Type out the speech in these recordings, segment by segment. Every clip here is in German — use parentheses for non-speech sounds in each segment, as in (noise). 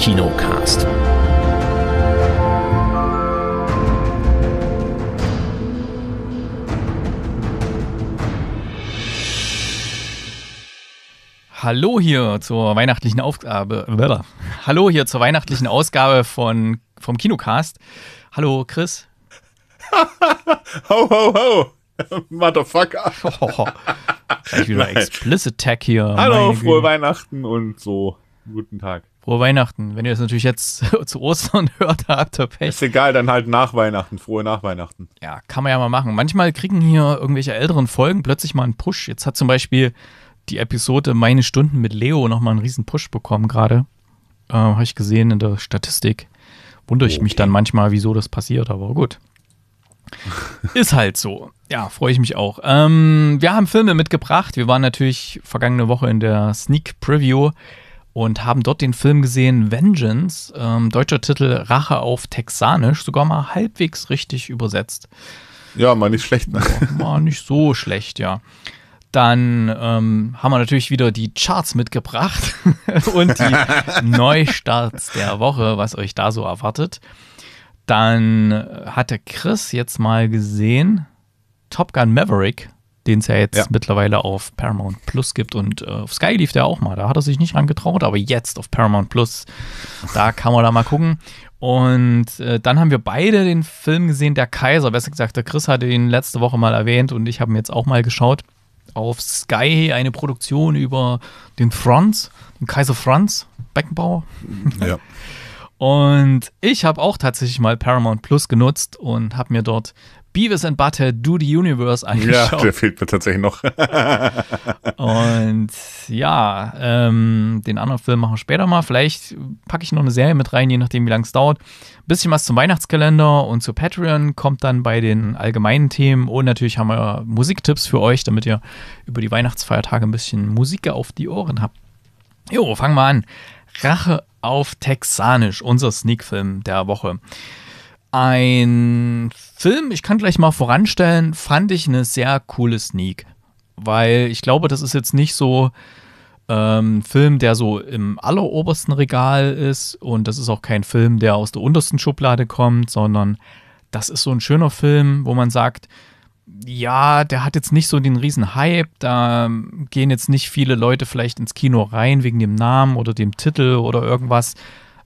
Kinocast. Hallo hier zur weihnachtlichen Aufgabe. Äh, Hallo hier zur weihnachtlichen Ausgabe von vom Kinocast. Hallo Chris. (laughs) ho ho ho. (laughs) Motherfucker. oh, (laughs) wieder Nein. explicit Tag hier. Hallo, frohe Weihnachten und so. Guten Tag. Frohe Weihnachten. Wenn ihr das natürlich jetzt (laughs) zu Ostern (laughs) hört, habt ihr Pech. Ist egal, dann halt nach Weihnachten, frohe Nachweihnachten. Ja, kann man ja mal machen. Manchmal kriegen hier irgendwelche älteren Folgen plötzlich mal einen Push. Jetzt hat zum Beispiel die Episode Meine Stunden mit Leo nochmal einen riesen Push bekommen gerade. Äh, Habe ich gesehen in der Statistik. Wundere ich okay. mich dann manchmal, wieso das passiert, aber gut. Ist halt so. Ja, freue ich mich auch. Ähm, wir haben Filme mitgebracht. Wir waren natürlich vergangene Woche in der Sneak Preview und haben dort den Film gesehen Vengeance, ähm, deutscher Titel Rache auf Texanisch, sogar mal halbwegs richtig übersetzt. Ja, mal nicht schlecht, ne? mal nicht so schlecht, ja. Dann ähm, haben wir natürlich wieder die Charts mitgebracht (laughs) und die Neustarts der Woche, was euch da so erwartet. Dann hatte Chris jetzt mal gesehen Top Gun Maverick den es ja jetzt ja. mittlerweile auf Paramount Plus gibt. Und äh, auf Sky lief der auch mal. Da hat er sich nicht ran getraut, aber jetzt auf Paramount Plus, da kann man da mal gucken. Und äh, dann haben wir beide den Film gesehen, Der Kaiser. Besser gesagt, der Chris hatte ihn letzte Woche mal erwähnt und ich habe ihn jetzt auch mal geschaut. Auf Sky eine Produktion über den Franz, den Kaiser Franz Beckenbauer. Ja. (laughs) Und ich habe auch tatsächlich mal Paramount Plus genutzt und habe mir dort Beavis and Butthead Do the Universe angeschaut. Ja, der fehlt mir tatsächlich noch. (laughs) und ja, ähm, den anderen Film machen wir später mal. Vielleicht packe ich noch eine Serie mit rein, je nachdem, wie lange es dauert. Ein bisschen was zum Weihnachtskalender und zu Patreon kommt dann bei den allgemeinen Themen. Und natürlich haben wir Musiktipps für euch, damit ihr über die Weihnachtsfeiertage ein bisschen Musik auf die Ohren habt. Jo, fangen wir an. Rache auf Texanisch, unser Sneakfilm der Woche. Ein Film, ich kann gleich mal voranstellen, fand ich eine sehr coole Sneak. Weil ich glaube, das ist jetzt nicht so ein ähm, Film, der so im allerobersten Regal ist und das ist auch kein Film, der aus der untersten Schublade kommt, sondern das ist so ein schöner Film, wo man sagt, ja, der hat jetzt nicht so den riesen Hype, da gehen jetzt nicht viele Leute vielleicht ins Kino rein wegen dem Namen oder dem Titel oder irgendwas,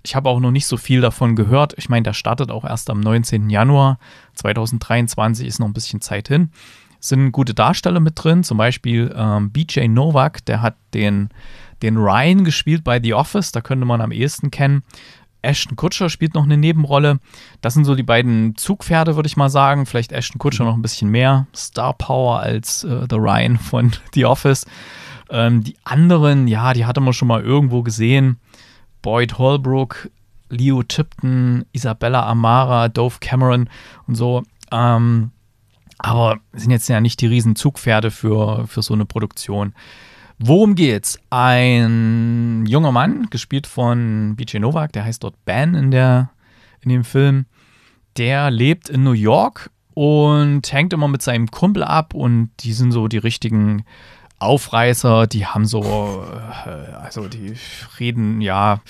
ich habe auch noch nicht so viel davon gehört. Ich meine, der startet auch erst am 19. Januar 2023, ist noch ein bisschen Zeit hin. Es Sind gute Darsteller mit drin, zum Beispiel ähm, BJ Novak, der hat den, den Ryan gespielt bei The Office, da könnte man am ehesten kennen. Ashton Kutscher spielt noch eine Nebenrolle. Das sind so die beiden Zugpferde, würde ich mal sagen. Vielleicht Ashton Kutscher noch ein bisschen mehr Star Power als äh, The Ryan von (laughs) The Office. Ähm, die anderen, ja, die hatte man schon mal irgendwo gesehen. Boyd Holbrook, Leo Tipton, Isabella Amara, Dove Cameron und so. Ähm, aber sind jetzt ja nicht die riesen Zugpferde für, für so eine Produktion. Worum geht's? Ein junger Mann, gespielt von BJ Novak, der heißt dort Ben in, der, in dem Film, der lebt in New York und hängt immer mit seinem Kumpel ab und die sind so die richtigen Aufreißer, die haben so, äh, also die reden, ja,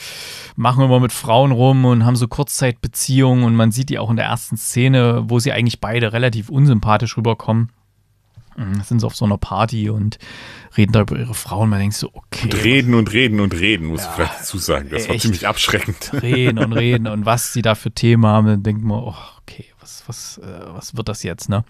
machen immer mit Frauen rum und haben so Kurzzeitbeziehungen und man sieht die auch in der ersten Szene, wo sie eigentlich beide relativ unsympathisch rüberkommen. Mhm, sind sie auf so einer Party und reden da über ihre Frauen. Man denkt so, okay. Und reden und reden und reden, muss ja, ich vielleicht dazu sagen. Das war ziemlich abschreckend. Reden und reden und was sie da für Themen haben, dann denkt man, oh, okay, was, was, äh, was wird das jetzt, ne?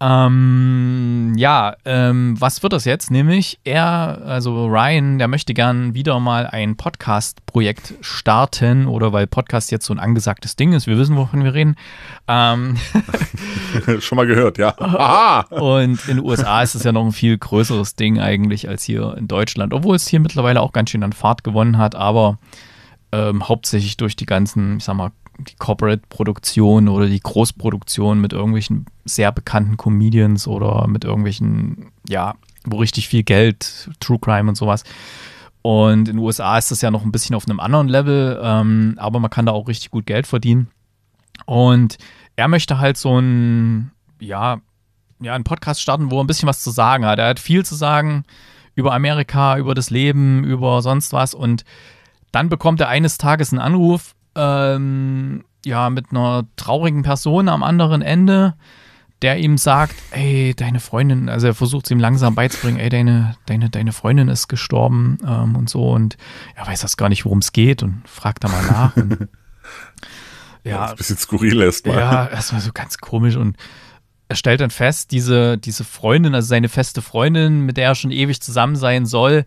Ähm, ja, ähm, was wird das jetzt? Nämlich er, also Ryan, der möchte gern wieder mal ein Podcast-Projekt starten oder weil Podcast jetzt so ein angesagtes Ding ist. Wir wissen, wovon wir reden. Ähm, (laughs) Schon mal gehört, ja. Aha. Und in den USA ist es ja noch ein viel größeres Ding eigentlich als hier in Deutschland, obwohl es hier mittlerweile auch ganz schön an Fahrt gewonnen hat, aber ähm, hauptsächlich durch die ganzen, ich sag mal, die Corporate-Produktion oder die Großproduktion mit irgendwelchen sehr bekannten Comedians oder mit irgendwelchen, ja, wo richtig viel Geld, True Crime und sowas. Und in den USA ist das ja noch ein bisschen auf einem anderen Level, ähm, aber man kann da auch richtig gut Geld verdienen. Und er möchte halt so ein, ja, ja, einen Podcast starten, wo er ein bisschen was zu sagen hat. Er hat viel zu sagen über Amerika, über das Leben, über sonst was. Und dann bekommt er eines Tages einen Anruf ähm, ja, mit einer traurigen Person am anderen Ende, der ihm sagt, ey, deine Freundin, also er versucht es ihm langsam beizubringen, ey, deine, deine, deine Freundin ist gestorben ähm, und so und er weiß das gar nicht, worum es geht und fragt da mal nach. Und, (laughs) ja, ja ein bisschen skurril erstmal. Ja, erstmal so ganz komisch und er stellt dann fest, diese, diese Freundin, also seine feste Freundin, mit der er schon ewig zusammen sein soll,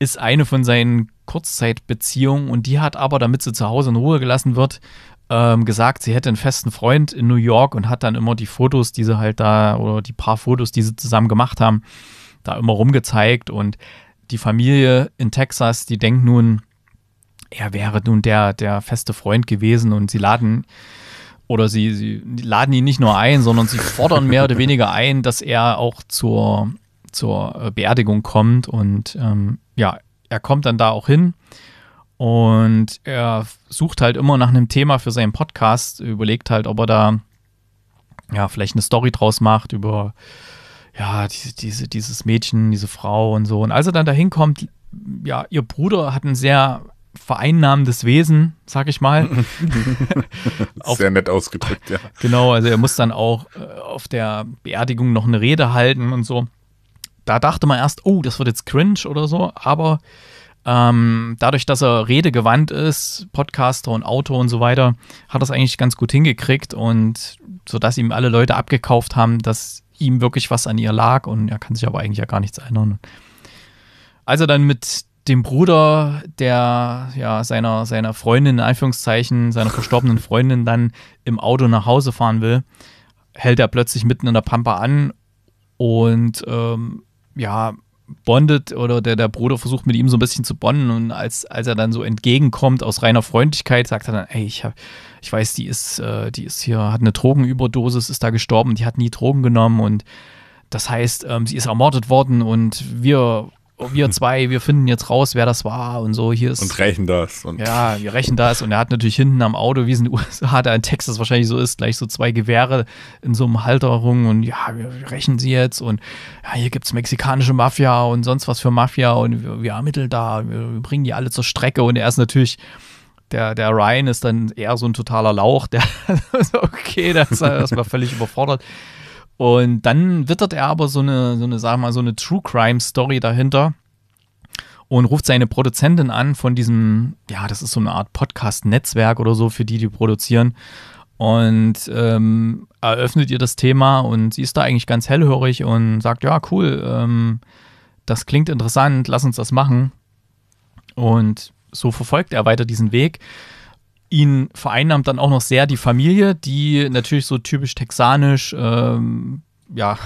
ist eine von seinen Kurzzeitbeziehung und die hat aber, damit sie zu Hause in Ruhe gelassen wird, ähm, gesagt, sie hätte einen festen Freund in New York und hat dann immer die Fotos, die sie halt da oder die paar Fotos, die sie zusammen gemacht haben, da immer rumgezeigt und die Familie in Texas, die denkt nun, er wäre nun der, der feste Freund gewesen und sie laden oder sie, sie laden ihn nicht nur ein, sondern sie fordern mehr oder weniger ein, dass er auch zur, zur Beerdigung kommt und ähm, ja, er kommt dann da auch hin und er sucht halt immer nach einem Thema für seinen Podcast, überlegt halt, ob er da ja vielleicht eine Story draus macht über ja, diese, diese, dieses Mädchen, diese Frau und so. Und als er dann da hinkommt, ja, ihr Bruder hat ein sehr vereinnahmendes Wesen, sag ich mal. (laughs) Sehr nett ausgedrückt, ja. Genau, also er muss dann auch äh, auf der Beerdigung noch eine Rede halten und so da dachte man erst, oh, das wird jetzt cringe oder so, aber ähm, dadurch, dass er redegewandt ist, Podcaster und Autor und so weiter, hat er es eigentlich ganz gut hingekriegt und sodass ihm alle Leute abgekauft haben, dass ihm wirklich was an ihr lag und er kann sich aber eigentlich ja gar nichts erinnern. Also dann mit dem Bruder der ja seiner seiner Freundin in Anführungszeichen seiner verstorbenen Freundin dann im Auto nach Hause fahren will, hält er plötzlich mitten in der Pampa an und ähm, ja, bondet oder der, der Bruder versucht mit ihm so ein bisschen zu bonden und als, als er dann so entgegenkommt aus reiner Freundlichkeit, sagt er dann, ey, ich, hab, ich weiß, die ist, äh, die ist hier, hat eine Drogenüberdosis, ist da gestorben, die hat nie Drogen genommen und das heißt, ähm, sie ist ermordet worden und wir wir zwei, wir finden jetzt raus, wer das war und so. Hier ist, und rächen das. Und ja, wir rächen das. Und er hat natürlich hinten am Auto, wie es in den (laughs) USA, da in Texas wahrscheinlich so ist, gleich so zwei Gewehre in so einem Halter rum. und ja, wir rächen sie jetzt und ja, hier gibt es mexikanische Mafia und sonst was für Mafia und wir, wir ermitteln da, wir bringen die alle zur Strecke und er ist natürlich der, der Ryan ist dann eher so ein totaler Lauch, der (laughs) okay, da ist er halt erstmal völlig überfordert. Und dann wittert er aber so eine, so eine, sag mal, so eine True Crime Story dahinter und ruft seine Produzentin an von diesem, ja, das ist so eine Art Podcast-Netzwerk oder so, für die, die produzieren. Und ähm, eröffnet ihr das Thema und sie ist da eigentlich ganz hellhörig und sagt, ja, cool, ähm, das klingt interessant, lass uns das machen. Und so verfolgt er weiter diesen Weg ihn vereinnahmt dann auch noch sehr die Familie, die natürlich so typisch texanisch, ähm, ja,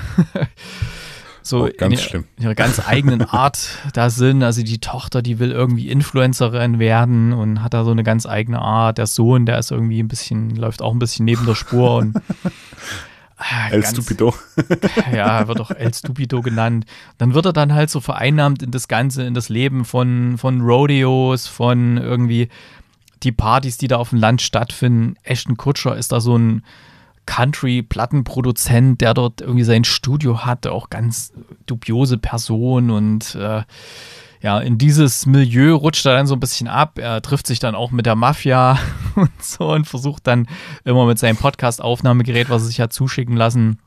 (laughs) so oh, ganz in ihrer, ihrer ganz eigenen (laughs) Art da sind. Also die Tochter, die will irgendwie Influencerin werden und hat da so eine ganz eigene Art. Der Sohn, der ist irgendwie ein bisschen, läuft auch ein bisschen neben der Spur und (laughs) ah, El ganz, Stupido. ja, wird auch El Stupido genannt. Dann wird er dann halt so vereinnahmt in das Ganze, in das Leben von, von Rodeos, von irgendwie die Partys, die da auf dem Land stattfinden. Ashton Kutscher ist da so ein Country-Plattenproduzent, der dort irgendwie sein Studio hat, auch ganz dubiose Person und äh, ja, in dieses Milieu rutscht er dann so ein bisschen ab. Er trifft sich dann auch mit der Mafia (laughs) und so und versucht dann immer mit seinem Podcast-Aufnahmegerät, was er sich hat zuschicken lassen,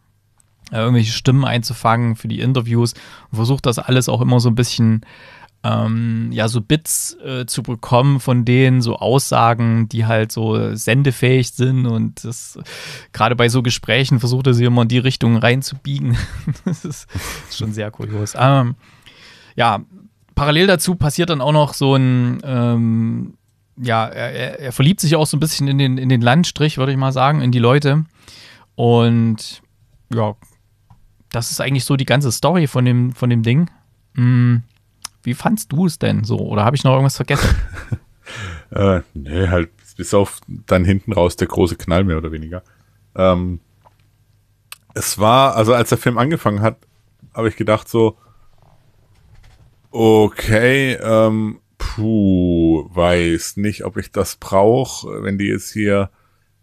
äh, irgendwelche Stimmen einzufangen für die Interviews und versucht das alles auch immer so ein bisschen ähm, ja, so Bits äh, zu bekommen von denen, so Aussagen, die halt so sendefähig sind und das gerade bei so Gesprächen versucht er sie immer in die Richtung reinzubiegen. (laughs) das ist schon sehr kurios. Ähm, ja, parallel dazu passiert dann auch noch so ein, ähm, ja, er, er, verliebt sich auch so ein bisschen in den, in den Landstrich, würde ich mal sagen, in die Leute. Und ja, das ist eigentlich so die ganze Story von dem, von dem Ding. Mhm wie fandst du es denn so? Oder habe ich noch irgendwas vergessen? (laughs) äh, nee, halt bis auf dann hinten raus der große Knall mehr oder weniger. Ähm, es war, also als der Film angefangen hat, habe ich gedacht so, okay, ähm, puh, weiß nicht, ob ich das brauche, wenn die jetzt hier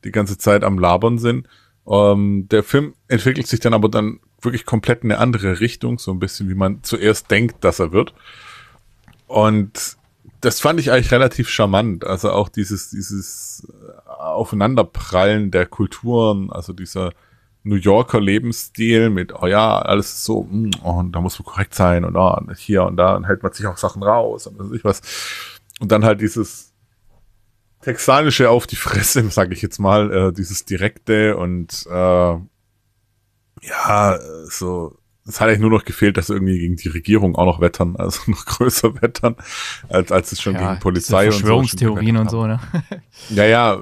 die ganze Zeit am Labern sind. Ähm, der Film entwickelt sich dann aber dann wirklich komplett in eine andere Richtung, so ein bisschen wie man zuerst denkt, dass er wird. Und das fand ich eigentlich relativ charmant. Also auch dieses, dieses äh, Aufeinanderprallen der Kulturen, also dieser New Yorker Lebensstil mit, oh ja, alles ist so, und mm, oh, da muss man korrekt sein und oh, hier und da, und hält man sich auch Sachen raus und weiß ich was. Und dann halt dieses texanische auf die Fresse, (laughs) sage ich jetzt mal, äh, dieses direkte und äh, ja, so es hat eigentlich nur noch gefehlt, dass irgendwie gegen die Regierung auch noch wettern, also (laughs) noch größer wettern, als, als es schon ja, gegen Polizei und Verschwörungstheorien und so. Und so ne? ja, ja,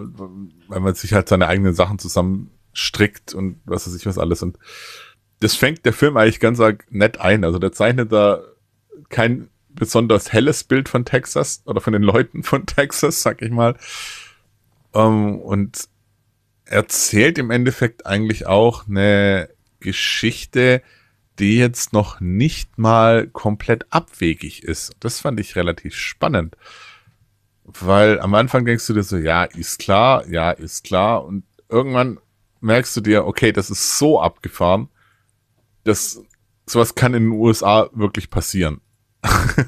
weil man sich halt seine eigenen Sachen zusammenstrickt und was weiß ich was alles. Und das fängt der Film eigentlich ganz nett ein. Also der zeichnet da kein besonders helles Bild von Texas oder von den Leuten von (laughs) Texas, sag ich mal. Ähm, und erzählt im Endeffekt eigentlich auch eine Geschichte, die jetzt noch nicht mal komplett abwegig ist. Das fand ich relativ spannend. Weil am Anfang denkst du dir so, ja, ist klar, ja, ist klar. Und irgendwann merkst du dir, okay, das ist so abgefahren, dass sowas kann in den USA wirklich passieren.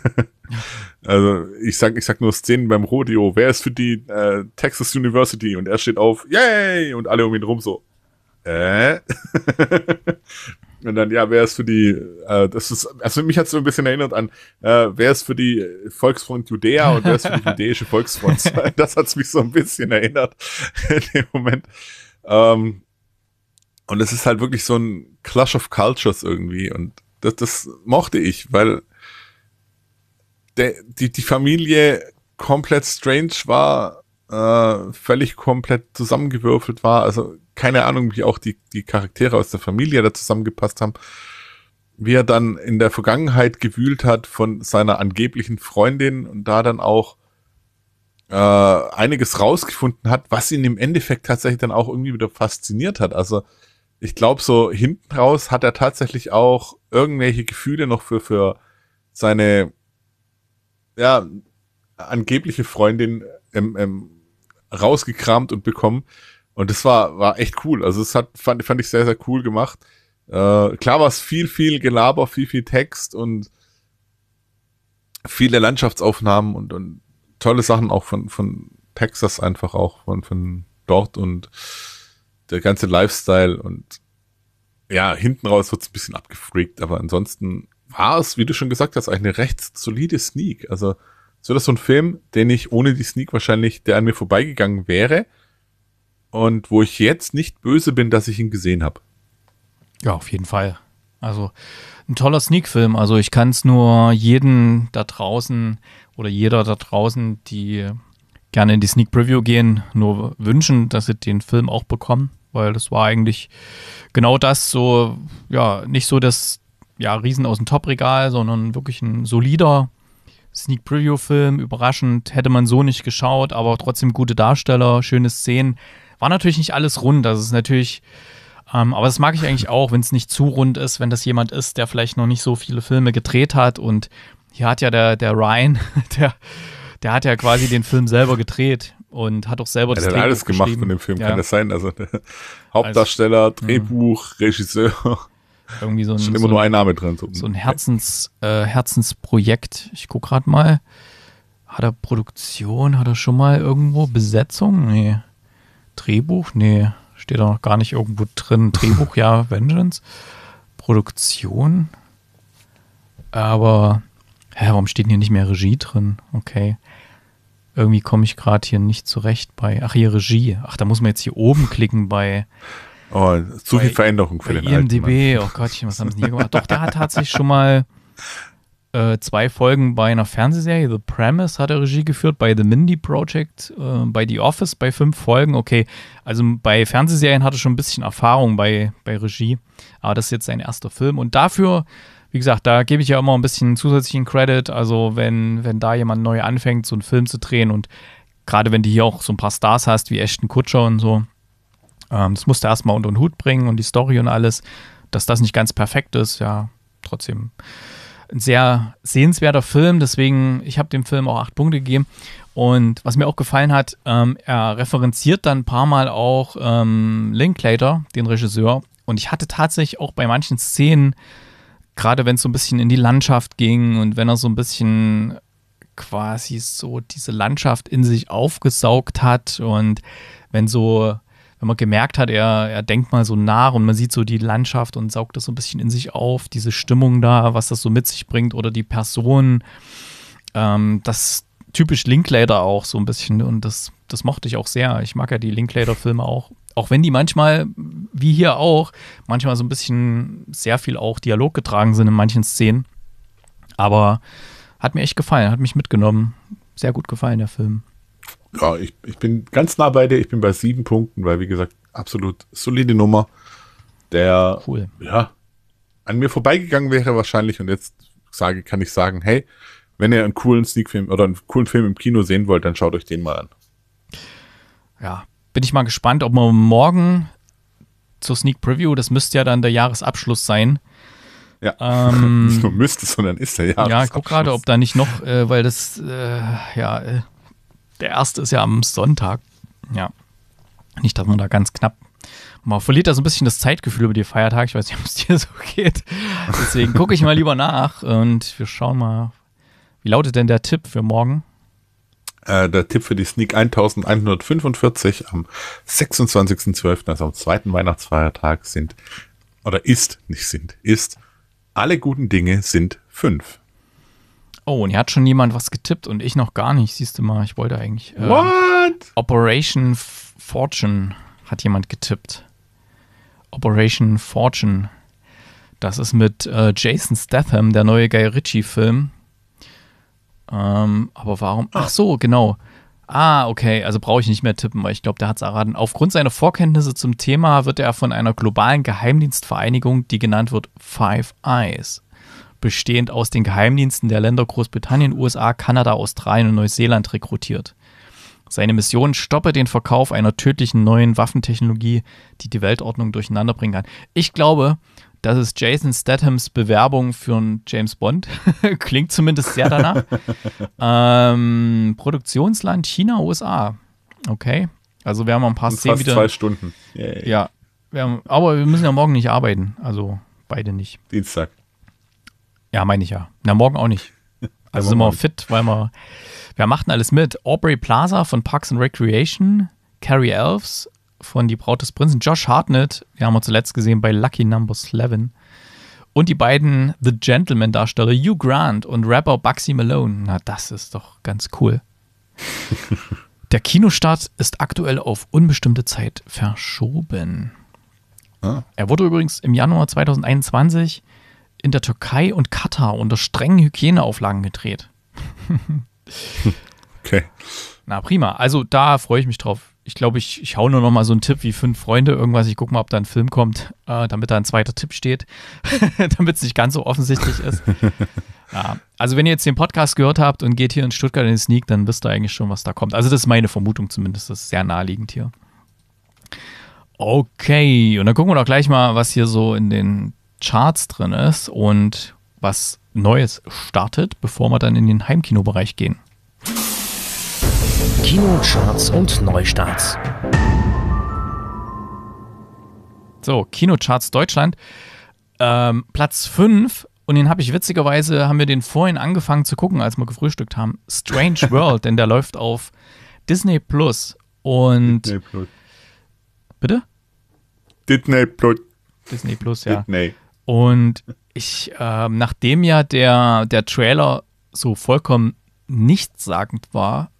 (laughs) also ich sag, ich sag nur Szenen beim Rodeo. Wer ist für die äh, Texas University? Und er steht auf, yay! Und alle um ihn rum so, äh? (laughs) Und dann, ja, wer ist für die, äh, das ist, also mich hat so ein bisschen erinnert an, äh, wer ist für die Volksfront Judäa und wer ist für die (laughs) jüdische Volksfront? (laughs) das hat mich so ein bisschen erinnert in dem Moment. Ähm, und es ist halt wirklich so ein Clash of Cultures irgendwie. Und das, das mochte ich, weil der, die, die Familie komplett strange war, äh, völlig komplett zusammengewürfelt war. Also keine Ahnung, wie auch die, die Charaktere aus der Familie da zusammengepasst haben, wie er dann in der Vergangenheit gewühlt hat von seiner angeblichen Freundin und da dann auch äh, einiges rausgefunden hat, was ihn im Endeffekt tatsächlich dann auch irgendwie wieder fasziniert hat. Also ich glaube, so hinten raus hat er tatsächlich auch irgendwelche Gefühle noch für, für seine ja, angebliche Freundin ähm, ähm, rausgekramt und bekommen, und das war, war echt cool. Also es hat, fand, fand ich sehr, sehr cool gemacht. Äh, klar war es viel, viel Gelaber, viel, viel Text und viele Landschaftsaufnahmen und, und tolle Sachen auch von, von Texas einfach auch, von, von dort und der ganze Lifestyle und ja, hinten raus wird's ein bisschen abgefreakt, aber ansonsten war es, wie du schon gesagt hast, eine recht solide Sneak. Also so das so ein Film, den ich ohne die Sneak wahrscheinlich, der an mir vorbeigegangen wäre, und wo ich jetzt nicht böse bin, dass ich ihn gesehen habe. Ja, auf jeden Fall. Also ein toller Sneak-Film. Also ich kann es nur jeden da draußen oder jeder da draußen, die gerne in die Sneak Preview gehen, nur wünschen, dass sie den Film auch bekommen, weil das war eigentlich genau das so, ja, nicht so das ja, Riesen aus dem Top-Regal, sondern wirklich ein solider Sneak Preview-Film, überraschend, hätte man so nicht geschaut, aber trotzdem gute Darsteller, schöne Szenen, war natürlich nicht alles rund, das ist natürlich, ähm, aber das mag ich eigentlich auch, wenn es nicht zu rund ist, wenn das jemand ist, der vielleicht noch nicht so viele Filme gedreht hat und hier hat ja der, der Ryan, (laughs) der, der hat ja quasi den Film selber gedreht und hat auch selber das ja, das hat alles gemacht in dem Film, ja. kann das sein? Also, also Hauptdarsteller, also, Drehbuch, mh. Regisseur. Irgendwie so ein, Schon immer so nur ein Name drin. So, so ein Herzens, äh, Herzensprojekt. Ich gucke gerade mal. Hat er Produktion? Hat er schon mal irgendwo Besetzung? Nee. Drehbuch? Nee, steht da noch gar nicht irgendwo drin. (laughs) Drehbuch, ja, Vengeance. Produktion. Aber, hä, warum steht hier nicht mehr Regie drin? Okay. Irgendwie komme ich gerade hier nicht zurecht bei. Ach, hier Regie. Ach, da muss man jetzt hier oben (laughs) klicken bei. Oh, zu bei, viel Veränderung für den IMDb. Alten Oh Gottchen, was haben sie hier gemacht? Doch, der hat tatsächlich schon mal (laughs) Äh, zwei Folgen bei einer Fernsehserie. The Premise hat er Regie geführt, bei The Mindy Project, äh, bei The Office, bei fünf Folgen. Okay, also bei Fernsehserien hatte er schon ein bisschen Erfahrung bei, bei Regie. Aber das ist jetzt sein erster Film. Und dafür wie gesagt, da gebe ich ja immer ein bisschen zusätzlichen Credit. Also, wenn, wenn da jemand neu anfängt, so einen Film zu drehen und gerade wenn du hier auch so ein paar Stars hast, wie Ashton Kutscher und so, ähm, das musst du erstmal unter den Hut bringen und die Story und alles. Dass das nicht ganz perfekt ist, ja, trotzdem ein sehr sehenswerter Film, deswegen, ich habe dem Film auch acht Punkte gegeben. Und was mir auch gefallen hat, ähm, er referenziert dann ein paar Mal auch ähm, Linklater, den Regisseur. Und ich hatte tatsächlich auch bei manchen Szenen, gerade wenn es so ein bisschen in die Landschaft ging und wenn er so ein bisschen quasi so diese Landschaft in sich aufgesaugt hat und wenn so wenn man gemerkt hat, er, er denkt mal so nach und man sieht so die Landschaft und saugt das so ein bisschen in sich auf, diese Stimmung da, was das so mit sich bringt oder die Person, ähm, das typisch Linklater auch so ein bisschen und das, das mochte ich auch sehr. Ich mag ja die Linklater-Filme auch, auch wenn die manchmal, wie hier auch, manchmal so ein bisschen sehr viel auch Dialog getragen sind in manchen Szenen, aber hat mir echt gefallen, hat mich mitgenommen. Sehr gut gefallen, der Film ja, ich, ich bin ganz nah bei dir. Ich bin bei sieben Punkten, weil, wie gesagt, absolut solide Nummer. Der, cool. ja, an mir vorbeigegangen wäre wahrscheinlich und jetzt sage, kann ich sagen, hey, wenn ihr einen coolen Sneakfilm oder einen coolen Film im Kino sehen wollt, dann schaut euch den mal an. Ja, bin ich mal gespannt, ob man morgen zur Sneak Preview, das müsste ja dann der Jahresabschluss sein. Ja, ähm, nicht (laughs) nur müsste, sondern ist der Jahresabschluss. Ja, ich gucke gerade, ob da nicht noch, äh, weil das, äh, ja, äh, der erste ist ja am Sonntag. Ja. Nicht, dass man da ganz knapp. Man verliert da so ein bisschen das Zeitgefühl über die Feiertage. Ich weiß nicht, ob es dir so geht. Deswegen gucke ich mal lieber nach und wir schauen mal, wie lautet denn der Tipp für morgen? Äh, der Tipp für die Sneak 1145 am 26.12., also am zweiten Weihnachtsfeiertag, sind, oder ist, nicht sind, ist, alle guten Dinge sind fünf. Oh, und hier hat schon jemand was getippt und ich noch gar nicht. Siehst du mal, ich wollte eigentlich. Ähm, What? Operation F Fortune hat jemand getippt. Operation Fortune. Das ist mit äh, Jason Statham, der neue Guy Ritchie-Film. Ähm, aber warum? Ach so, genau. Ah, okay, also brauche ich nicht mehr tippen, weil ich glaube, der hat es erraten. Aufgrund seiner Vorkenntnisse zum Thema wird er von einer globalen Geheimdienstvereinigung, die genannt wird Five Eyes, bestehend aus den Geheimdiensten der Länder Großbritannien, USA, Kanada, Australien und Neuseeland rekrutiert. Seine Mission stoppe den Verkauf einer tödlichen neuen Waffentechnologie, die die Weltordnung durcheinanderbringen kann. Ich glaube, das ist Jason Stathams Bewerbung für einen James Bond. (laughs) Klingt zumindest sehr danach. (laughs) ähm, Produktionsland China, USA. Okay. Also wir haben ein paar Szenen fast wieder. zwei Stunden. Yay. Ja. Wir haben, aber wir müssen ja morgen nicht arbeiten. Also beide nicht. Dienstag. Ja, meine ich ja. Na, morgen auch nicht. (laughs) Also sind wir fit, weil wir, wir machten alles mit. Aubrey Plaza von Parks and Recreation, Carrie Elves von Die Braut des Prinzen, Josh Hartnett, den haben wir zuletzt gesehen bei Lucky Number 11. Und die beiden The Gentleman-Darsteller Hugh Grant und Rapper Bugsy Malone. Na, das ist doch ganz cool. (laughs) Der Kinostart ist aktuell auf unbestimmte Zeit verschoben. Ah. Er wurde übrigens im Januar 2021 in der Türkei und Katar unter strengen Hygieneauflagen gedreht. (laughs) okay. Na prima. Also da freue ich mich drauf. Ich glaube, ich, ich hau nur noch mal so einen Tipp wie fünf Freunde, irgendwas. Ich gucke mal, ob da ein Film kommt, äh, damit da ein zweiter Tipp steht, (laughs) damit es nicht ganz so offensichtlich ist. ja. Also wenn ihr jetzt den Podcast gehört habt und geht hier in Stuttgart in den Sneak, dann wisst ihr eigentlich schon, was da kommt. Also das ist meine Vermutung zumindest. Das ist sehr naheliegend hier. Okay, und dann gucken wir doch gleich mal, was hier so in den Charts drin ist und was Neues startet, bevor wir dann in den Heimkinobereich gehen. Kinocharts und Neustarts. So, Kinocharts Deutschland. Ähm, Platz 5 und den habe ich witzigerweise, haben wir den vorhin angefangen zu gucken, als wir gefrühstückt haben. Strange (laughs) World, denn der läuft auf Disney Plus. Und. Disney Plus. Bitte? Disney Plus. Disney Plus, ja. Disney. Und ich, äh, nachdem ja der, der Trailer so vollkommen nichtssagend war,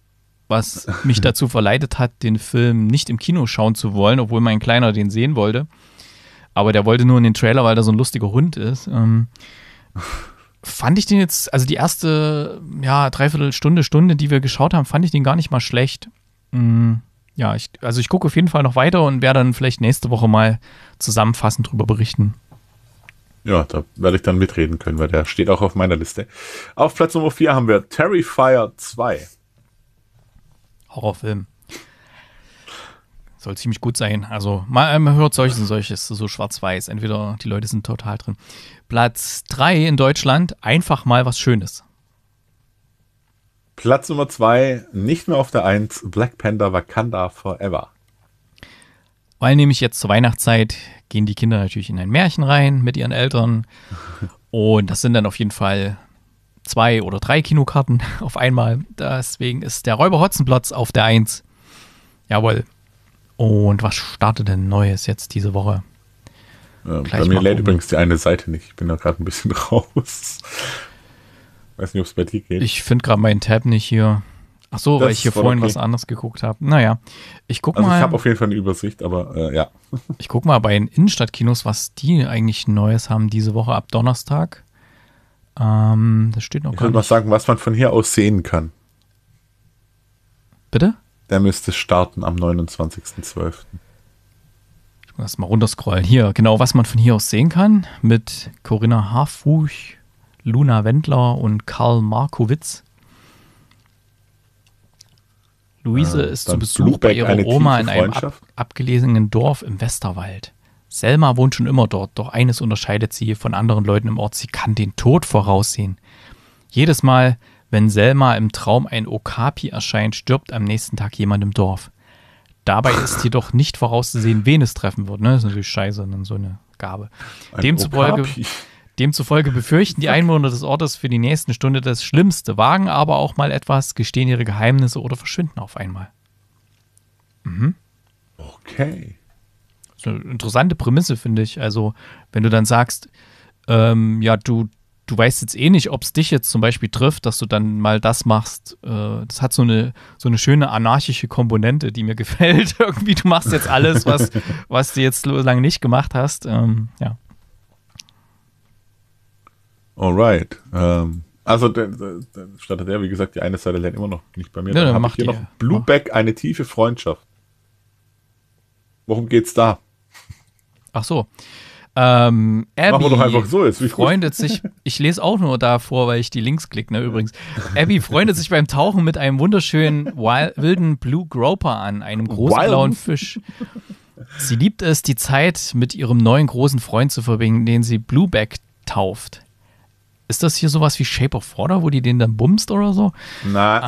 was mich dazu (laughs) verleitet hat, den Film nicht im Kino schauen zu wollen, obwohl mein Kleiner den sehen wollte. Aber der wollte nur in den Trailer, weil da so ein lustiger Hund ist. Ähm, fand ich den jetzt, also die erste, ja, Dreiviertelstunde, Stunde, die wir geschaut haben, fand ich den gar nicht mal schlecht. Mhm. Ja, ich, also ich gucke auf jeden Fall noch weiter und werde dann vielleicht nächste Woche mal zusammenfassend drüber berichten. Ja, da werde ich dann mitreden können, weil der steht auch auf meiner Liste. Auf Platz Nummer 4 haben wir Terrifier 2. Horrorfilm. Soll ziemlich gut sein. Also man, äh, hört solches und solches, so schwarz-weiß. Entweder die Leute sind total drin. Platz 3 in Deutschland, einfach mal was Schönes. Platz Nummer 2, nicht mehr auf der 1, Black Panda Wakanda Forever. Weil nämlich jetzt zur Weihnachtszeit gehen die Kinder natürlich in ein Märchen rein mit ihren Eltern. (laughs) Und das sind dann auf jeden Fall zwei oder drei Kinokarten (laughs) auf einmal. Deswegen ist der Räuber Hotzenplatz auf der Eins. Jawohl. Und was startet denn Neues jetzt diese Woche? Ja, bei mir lädt übrigens die eine Seite nicht. Ich bin da gerade ein bisschen (laughs) raus. Weiß nicht, ob es bei dir geht. Ich finde gerade meinen Tab nicht hier. Ach so, das weil ich hier vorhin okay. was anderes geguckt habe. Naja, ich guck also mal. Ich habe auf jeden Fall eine Übersicht, aber äh, ja. (laughs) Ich guck mal bei den Innenstadtkinos, was die eigentlich Neues haben diese Woche ab Donnerstag. Ähm, das steht noch ich könnte mal sagen, was man von hier aus sehen kann. Bitte? Der müsste starten am 29.12. Ich muss mal runterscrollen. Hier, genau, was man von hier aus sehen kann. Mit Corinna Harfuch, Luna Wendler und Karl Markowitz. Luise ja, ähm, ist zu Besuch Blueback bei ihrer Oma in einem ab, abgelesenen Dorf im Westerwald. Selma wohnt schon immer dort, doch eines unterscheidet sie von anderen Leuten im Ort, sie kann den Tod voraussehen. Jedes Mal, wenn Selma im Traum ein Okapi erscheint, stirbt am nächsten Tag jemand im Dorf. Dabei (laughs) ist jedoch nicht vorauszusehen, wen es treffen wird. Ne? Das ist natürlich scheiße, dann so eine Gabe. Ein Demzufolge, Okapi. Demzufolge befürchten die Einwohner des Ortes für die nächsten Stunde das Schlimmste, wagen aber auch mal etwas, gestehen ihre Geheimnisse oder verschwinden auf einmal. Mhm. Okay. Das ist eine interessante Prämisse, finde ich. Also, wenn du dann sagst, ähm, ja, du, du weißt jetzt eh nicht, ob es dich jetzt zum Beispiel trifft, dass du dann mal das machst. Äh, das hat so eine, so eine schöne anarchische Komponente, die mir (laughs) gefällt. Irgendwie, du machst jetzt alles, was, was du jetzt lange nicht gemacht hast. Ähm, ja. Alright. Ähm, also statt der, wie gesagt, die eine Seite lernt immer noch nicht bei mir. Ja, dann dann macht hier noch Blueback, eine tiefe Freundschaft. Worum geht's da? Ach so. Ähm, Abby Machen wir doch einfach so jetzt. Wie freundet sich, ich lese auch nur da vor, weil ich die Links klicke, ne, übrigens. Abby freundet sich beim Tauchen mit einem wunderschönen wilden Blue Groper an, einem großen Wild. blauen Fisch. Sie liebt es, die Zeit mit ihrem neuen großen Freund zu verbringen, den sie Blueback tauft. Ist das hier sowas wie Shape of Water, wo die den dann bumst oder so? Nein.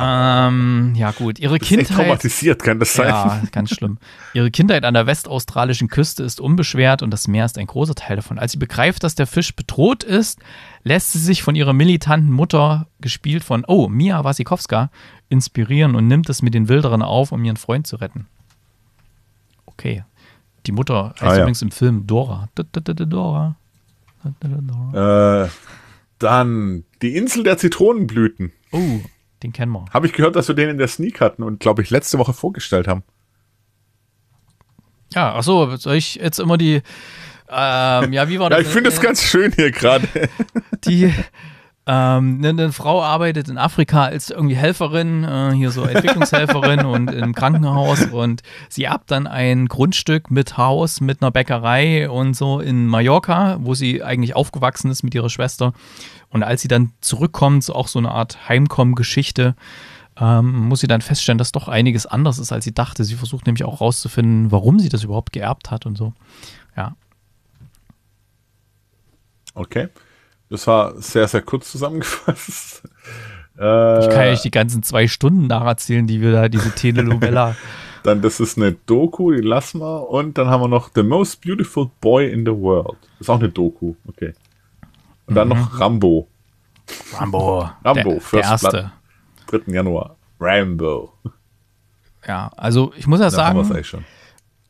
Ähm, ja, gut. Ihre ist Kindheit. Ist traumatisiert, kann das sein? Ja, ganz schlimm. Ihre Kindheit an der westaustralischen Küste ist unbeschwert und das Meer ist ein großer Teil davon. Als sie begreift, dass der Fisch bedroht ist, lässt sie sich von ihrer militanten Mutter, gespielt von, oh, Mia Wasikowska, inspirieren und nimmt es mit den Wilderen auf, um ihren Freund zu retten. Okay. Die Mutter heißt ah, ja. übrigens im Film Dora. Dora. Dora. Äh. Dann die Insel der Zitronenblüten. Oh, den kennen wir. Habe ich gehört, dass wir den in der Sneak hatten und glaube ich letzte Woche vorgestellt haben. Ja, ach so, soll ich jetzt immer die ähm, ja, wie war das? ja, ich finde das äh, ganz schön hier gerade. (laughs) Die, ähm, eine, eine, Frau arbeitet in Afrika als irgendwie Helferin, äh, hier so Entwicklungshelferin und im Krankenhaus und sie erbt dann ein Grundstück mit Haus, mit einer Bäckerei und so in Mallorca, wo sie eigentlich aufgewachsen ist mit ihrer Schwester. Und als sie dann zurückkommt, so auch so eine Art Heimkommen-Geschichte, ähm, muss sie dann feststellen, dass doch einiges anders ist, als sie dachte. Sie versucht nämlich auch rauszufinden, warum sie das überhaupt geerbt hat und so. Ja. Okay. Das war sehr, sehr kurz zusammengefasst. (laughs) Äh, ich kann ja nicht die ganzen zwei Stunden nacherzählen, die wir da, diese Telenovella. (laughs) dann, das ist eine Doku, die lassen wir. Und dann haben wir noch The Most Beautiful Boy in the World. Das ist auch eine Doku, okay. Und dann mhm. noch Rambo. Rambo. (laughs) Rambo, der, First der erste. Blood, 3. Januar. Rambo. Ja, also ich muss ja sagen,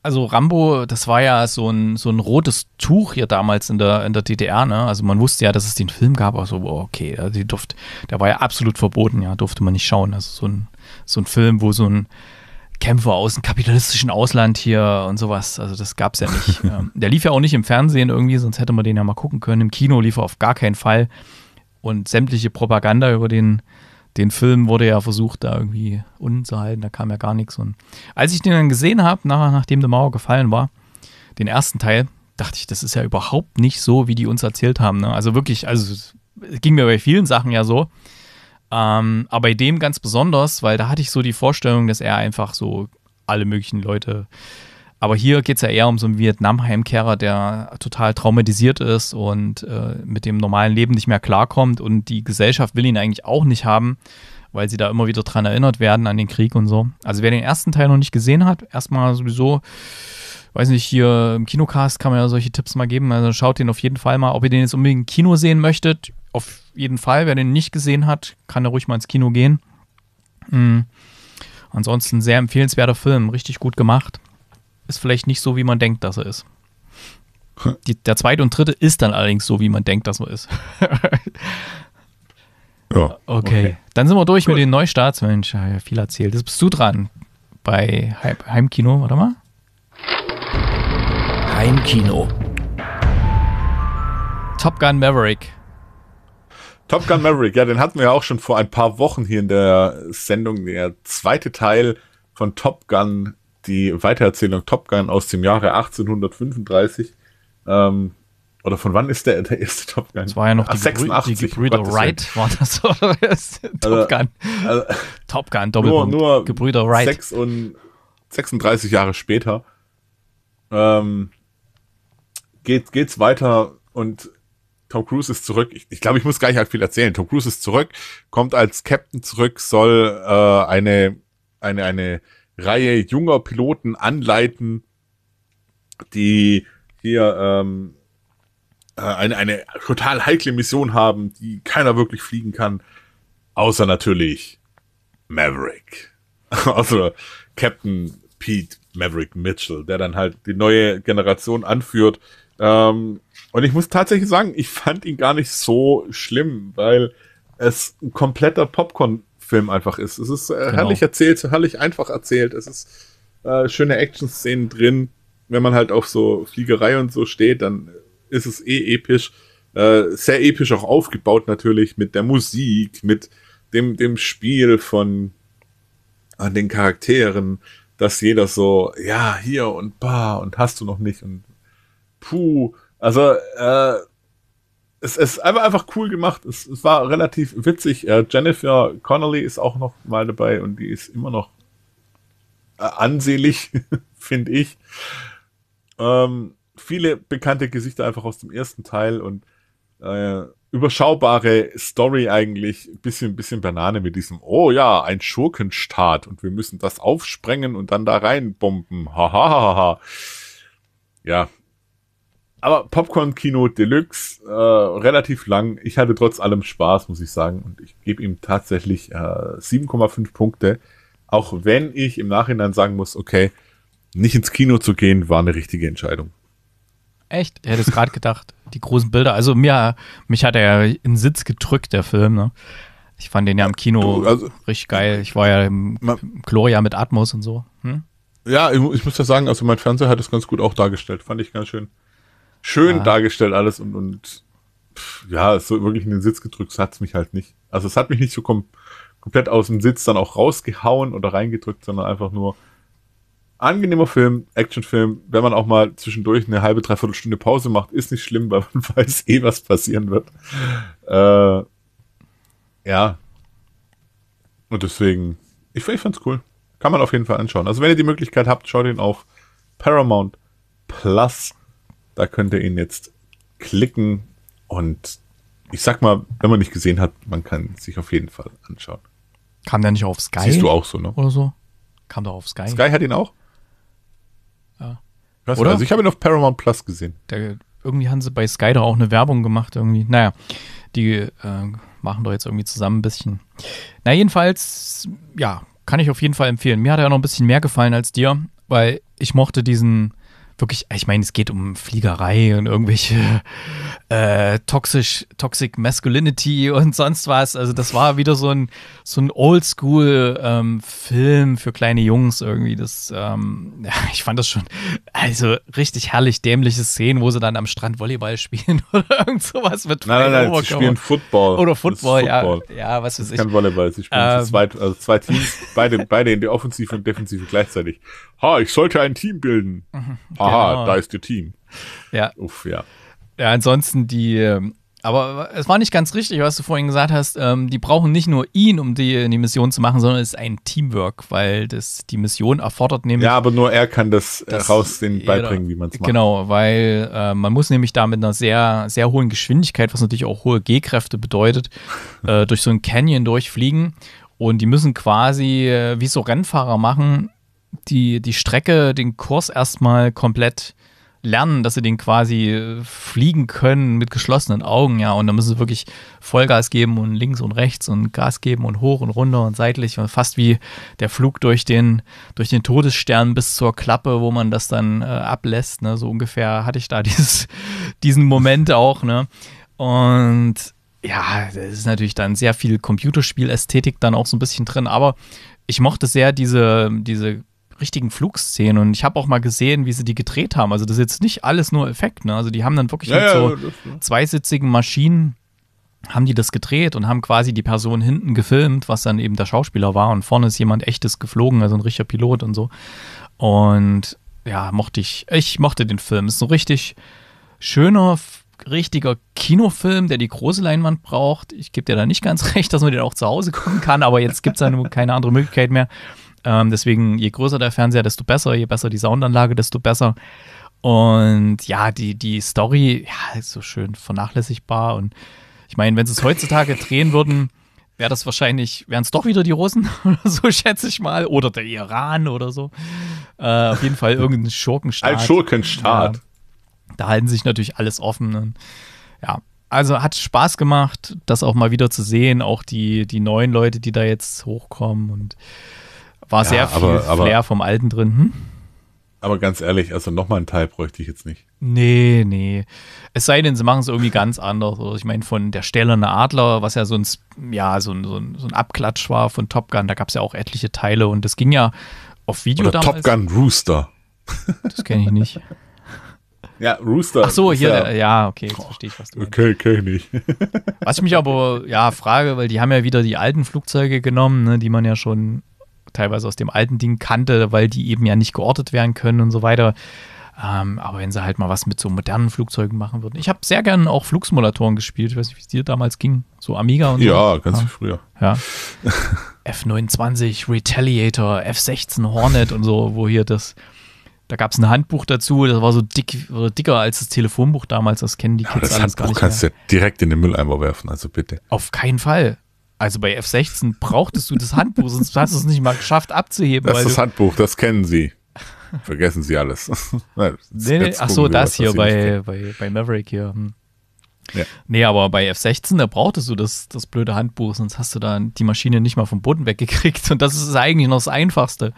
also Rambo, das war ja so ein, so ein rotes Tuch hier damals in der, in der DDR, ne? Also man wusste ja, dass es den Film gab, also okay, also die durft, der war ja absolut verboten, ja, durfte man nicht schauen. Also so ein, so ein Film, wo so ein Kämpfer aus dem kapitalistischen Ausland hier und sowas, also das gab es ja nicht. (laughs) der lief ja auch nicht im Fernsehen irgendwie, sonst hätte man den ja mal gucken können. Im Kino lief er auf gar keinen Fall. Und sämtliche Propaganda über den den Film wurde ja versucht, da irgendwie unten zu halten, da kam ja gar nichts. Und als ich den dann gesehen habe, nach, nachdem die Mauer gefallen war, den ersten Teil, dachte ich, das ist ja überhaupt nicht so, wie die uns erzählt haben. Ne? Also wirklich, also es ging mir bei vielen Sachen ja so. Ähm, aber bei dem ganz besonders, weil da hatte ich so die Vorstellung, dass er einfach so alle möglichen Leute aber hier geht es ja eher um so einen Vietnam-Heimkehrer, der total traumatisiert ist und äh, mit dem normalen Leben nicht mehr klarkommt. Und die Gesellschaft will ihn eigentlich auch nicht haben, weil sie da immer wieder dran erinnert werden, an den Krieg und so. Also wer den ersten Teil noch nicht gesehen hat, erstmal sowieso, weiß nicht, hier im Kinocast kann man ja solche Tipps mal geben. Also schaut den auf jeden Fall mal. Ob ihr den jetzt unbedingt im Kino sehen möchtet, auf jeden Fall. Wer den nicht gesehen hat, kann da ruhig mal ins Kino gehen. Mhm. Ansonsten sehr empfehlenswerter Film, richtig gut gemacht ist vielleicht nicht so, wie man denkt, dass er ist. Hm. Die, der zweite und dritte ist dann allerdings so, wie man denkt, dass er ist. (laughs) ja. Okay. okay. Dann sind wir durch Gut. mit den Neustarts. Mensch, ja, viel erzählt. Jetzt bist du dran bei Heimkino, warte mal. Heimkino. Top Gun Maverick. Top Gun Maverick, ja, den hatten wir ja auch schon vor ein paar Wochen hier in der Sendung. Der zweite Teil von Top Gun die Weitererzählung Top Gun aus dem Jahre 1835. Ähm, oder von wann ist der, der erste Top Gun? Das war ja noch die, 86, die Gebrüder oh Wright, war das (laughs) oder ist Top also, Gun? Also, Top Gun, Doppelpunkt. Nur, nur Gebrüder Wright. 36 Jahre später ähm, geht, geht's weiter und Tom Cruise ist zurück. Ich, ich glaube, ich muss gar nicht viel erzählen. Tom Cruise ist zurück, kommt als Captain zurück, soll äh, eine, eine, eine Reihe junger Piloten anleiten, die hier ähm, äh, eine, eine total heikle Mission haben, die keiner wirklich fliegen kann, außer natürlich Maverick. (laughs) also Captain Pete Maverick Mitchell, der dann halt die neue Generation anführt. Ähm, und ich muss tatsächlich sagen, ich fand ihn gar nicht so schlimm, weil es ein kompletter Popcorn Film einfach ist. Es ist äh, genau. herrlich erzählt, herrlich einfach erzählt. Es ist äh, schöne Action-Szenen drin. Wenn man halt auf so Fliegerei und so steht, dann ist es eh episch. Äh, sehr episch auch aufgebaut natürlich mit der Musik, mit dem, dem Spiel von an den Charakteren, dass jeder so, ja, hier und bah und hast du noch nicht und puh. Also äh, es ist einfach, einfach cool gemacht. Es, es war relativ witzig. Äh, Jennifer Connolly ist auch noch mal dabei und die ist immer noch äh, ansehlich, (laughs) finde ich. Ähm, viele bekannte Gesichter einfach aus dem ersten Teil und äh, überschaubare Story eigentlich. Bisschen, bisschen Banane mit diesem, oh ja, ein Schurkenstaat und wir müssen das aufsprengen und dann da reinbomben. Hahaha. ja, aber Popcorn-Kino Deluxe, äh, relativ lang. Ich hatte trotz allem Spaß, muss ich sagen. Und ich gebe ihm tatsächlich äh, 7,5 Punkte. Auch wenn ich im Nachhinein sagen muss, okay, nicht ins Kino zu gehen, war eine richtige Entscheidung. Echt? Ich hätte es gerade gedacht. Die großen Bilder. Also mir, mich hat er ja in Sitz gedrückt, der Film. Ne? Ich fand den ja im Kino du, also, richtig geil. Ich war ja im, man, Gloria mit Atmos und so. Hm? Ja, ich, ich muss ja sagen, also mein Fernseher hat es ganz gut auch dargestellt. Fand ich ganz schön schön ja. dargestellt alles und, und pff, ja, so wirklich in den Sitz gedrückt hat es mich halt nicht. Also es hat mich nicht so kom komplett aus dem Sitz dann auch rausgehauen oder reingedrückt, sondern einfach nur angenehmer Film, Actionfilm. Wenn man auch mal zwischendurch eine halbe, dreiviertel Stunde Pause macht, ist nicht schlimm, (laughs) weil man weiß eh, was passieren wird. Äh, ja. Und deswegen, ich, ich fand's cool. Kann man auf jeden Fall anschauen. Also wenn ihr die Möglichkeit habt, schaut ihn auf Paramount Plus da könnt ihr ihn jetzt klicken und ich sag mal, wenn man nicht gesehen hat, man kann sich auf jeden Fall anschauen. Kam der nicht auf Sky? Siehst du auch so, ne? Oder so? Kam der auf Sky? Sky hat ihn auch? Ja. Was, Oder? Also ich habe ihn auf Paramount Plus gesehen. Der, irgendwie haben sie bei Sky da auch eine Werbung gemacht irgendwie. Naja, die äh, machen doch jetzt irgendwie zusammen ein bisschen. Na jedenfalls, ja, kann ich auf jeden Fall empfehlen. Mir hat er noch ein bisschen mehr gefallen als dir, weil ich mochte diesen wirklich, ich meine, es geht um Fliegerei und irgendwelche (laughs) äh, toxisch, toxic masculinity und sonst was. Also das war wieder so ein, so ein Oldschool-Film ähm, für kleine Jungs irgendwie. Das, ähm, (laughs) ja, ich fand das schon, also richtig herrlich dämliche Szenen, wo sie dann am Strand Volleyball spielen (laughs) oder irgend sowas mit Nein, nein, nein sie spielen Football. Oder Football, Football, ja. Ja, was weiß das ich. Kein Volleyball, sie spielen ähm, zwei, also zwei Teams, beide, beide in der Offensive und Defensive gleichzeitig. Ha, ich sollte ein Team bilden. Mhm. Ha, aha, genau. da ist ihr Team. Ja. Uff, ja. Ja, ansonsten die. Ähm, aber es war nicht ganz richtig, was du vorhin gesagt hast. Ähm, die brauchen nicht nur ihn, um die, die Mission zu machen, sondern es ist ein Teamwork, weil das die Mission erfordert nämlich. Ja, aber nur er kann das, äh, das raus den beibringen, wie man es macht. Genau, weil äh, man muss nämlich da mit einer sehr, sehr hohen Geschwindigkeit, was natürlich auch hohe G-Kräfte bedeutet, (laughs) äh, durch so einen Canyon durchfliegen. Und die müssen quasi, äh, wie so Rennfahrer machen, die, die Strecke, den Kurs erstmal komplett lernen, dass sie den quasi äh, fliegen können mit geschlossenen Augen, ja. Und da müssen sie wirklich Vollgas geben und links und rechts und Gas geben und hoch und runter und seitlich und fast wie der Flug durch den, durch den Todesstern bis zur Klappe, wo man das dann äh, ablässt, ne. So ungefähr hatte ich da (laughs) dieses, diesen Moment auch, ne. Und ja, es ist natürlich dann sehr viel Computerspielästhetik dann auch so ein bisschen drin, aber ich mochte sehr diese, diese richtigen Flugszenen und ich habe auch mal gesehen, wie sie die gedreht haben. Also das ist jetzt nicht alles nur Effekt, ne? Also die haben dann wirklich ja, mit ja, so zweisitzigen Maschinen haben die das gedreht und haben quasi die Person hinten gefilmt, was dann eben der Schauspieler war und vorne ist jemand echtes geflogen, also ein richtiger Pilot und so. Und ja, mochte ich, ich mochte den Film. Ist ein richtig schöner, richtiger Kinofilm, der die große Leinwand braucht. Ich gebe dir da nicht ganz (laughs) recht, dass man den auch zu Hause gucken kann, aber jetzt gibt es ja keine andere Möglichkeit mehr. Ähm, deswegen, je größer der Fernseher, desto besser, je besser die Soundanlage, desto besser. Und ja, die, die Story ja, ist so schön vernachlässigbar. Und ich meine, wenn sie es heutzutage drehen würden, wäre das wahrscheinlich, wären es doch wieder die Russen (laughs) oder so, schätze ich mal. Oder der Iran oder so. Äh, auf jeden Fall irgendein Schurkenstaat. Ein Schurkenstaat. Ja, da halten sich natürlich alles offen. Und, ja, also hat Spaß gemacht, das auch mal wieder zu sehen. Auch die, die neuen Leute, die da jetzt hochkommen und war sehr ja, viel aber, Flair vom Alten drin. Hm? Aber ganz ehrlich, also nochmal ein Teil bräuchte ich jetzt nicht. Nee, nee. Es sei denn, sie machen es irgendwie ganz anders. Oder also ich meine, von der Stählerne Adler, was ja sonst, ja, so ein, so ein, so ein Abklatsch war von Top Gun, da gab es ja auch etliche Teile und das ging ja auf Video Oder damals. Top Gun Rooster. Das kenne ich nicht. (laughs) Ja, Rooster. Ach so, hier, ja, äh, ja okay, jetzt verstehe ich, was du meinst. Okay, okay, nicht. Was ich mich aber ja frage, weil die haben ja wieder die alten Flugzeuge genommen, ne, die man ja schon teilweise aus dem alten Ding kannte, weil die eben ja nicht geortet werden können und so weiter. Ähm, aber wenn sie halt mal was mit so modernen Flugzeugen machen würden. Ich habe sehr gerne auch Flugsimulatoren gespielt. Ich weiß nicht, wie es dir damals ging. So Amiga und ja, so. Ja, ganz früher. Ja. (laughs) F29, Retaliator, F16 Hornet und so, wo hier das. Da gab es ein Handbuch dazu, das war so dick, dicker als das Telefonbuch damals, das kennen die Kids ja, das alles Handbuch gar nicht. Das kannst du ja direkt in den Mülleimer werfen, also bitte. Auf keinen Fall. Also bei F16 brauchtest du das Handbuch, sonst hast du es nicht mal geschafft abzuheben. Das ist das Handbuch, das kennen sie. Vergessen sie alles. (laughs) nee, nee, ach so, das was, hier bei, bei, bei Maverick hier. Hm. Ja. Nee, aber bei F16, da brauchtest du das, das blöde Handbuch, sonst hast du da die Maschine nicht mal vom Boden weggekriegt. Und das ist eigentlich noch das Einfachste.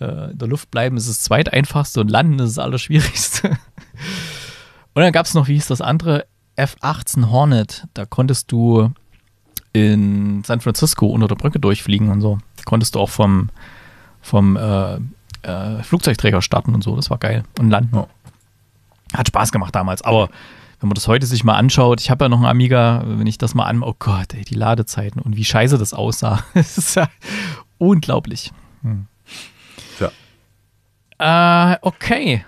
Äh, in der Luft bleiben ist das Zweiteinfachste und landen ist das Allerschwierigste. (laughs) und dann gab es noch, wie hieß das andere? F18 Hornet. Da konntest du in San Francisco unter der Brücke durchfliegen und so. Konntest du auch vom, vom äh, äh, Flugzeugträger starten und so. Das war geil. Und landen. Ja. Hat Spaß gemacht damals. Aber wenn man das heute sich mal anschaut, ich habe ja noch einen Amiga, wenn ich das mal an, oh Gott, ey, die Ladezeiten und wie scheiße das aussah. (laughs) das ist ja unglaublich. Hm. Äh, okay.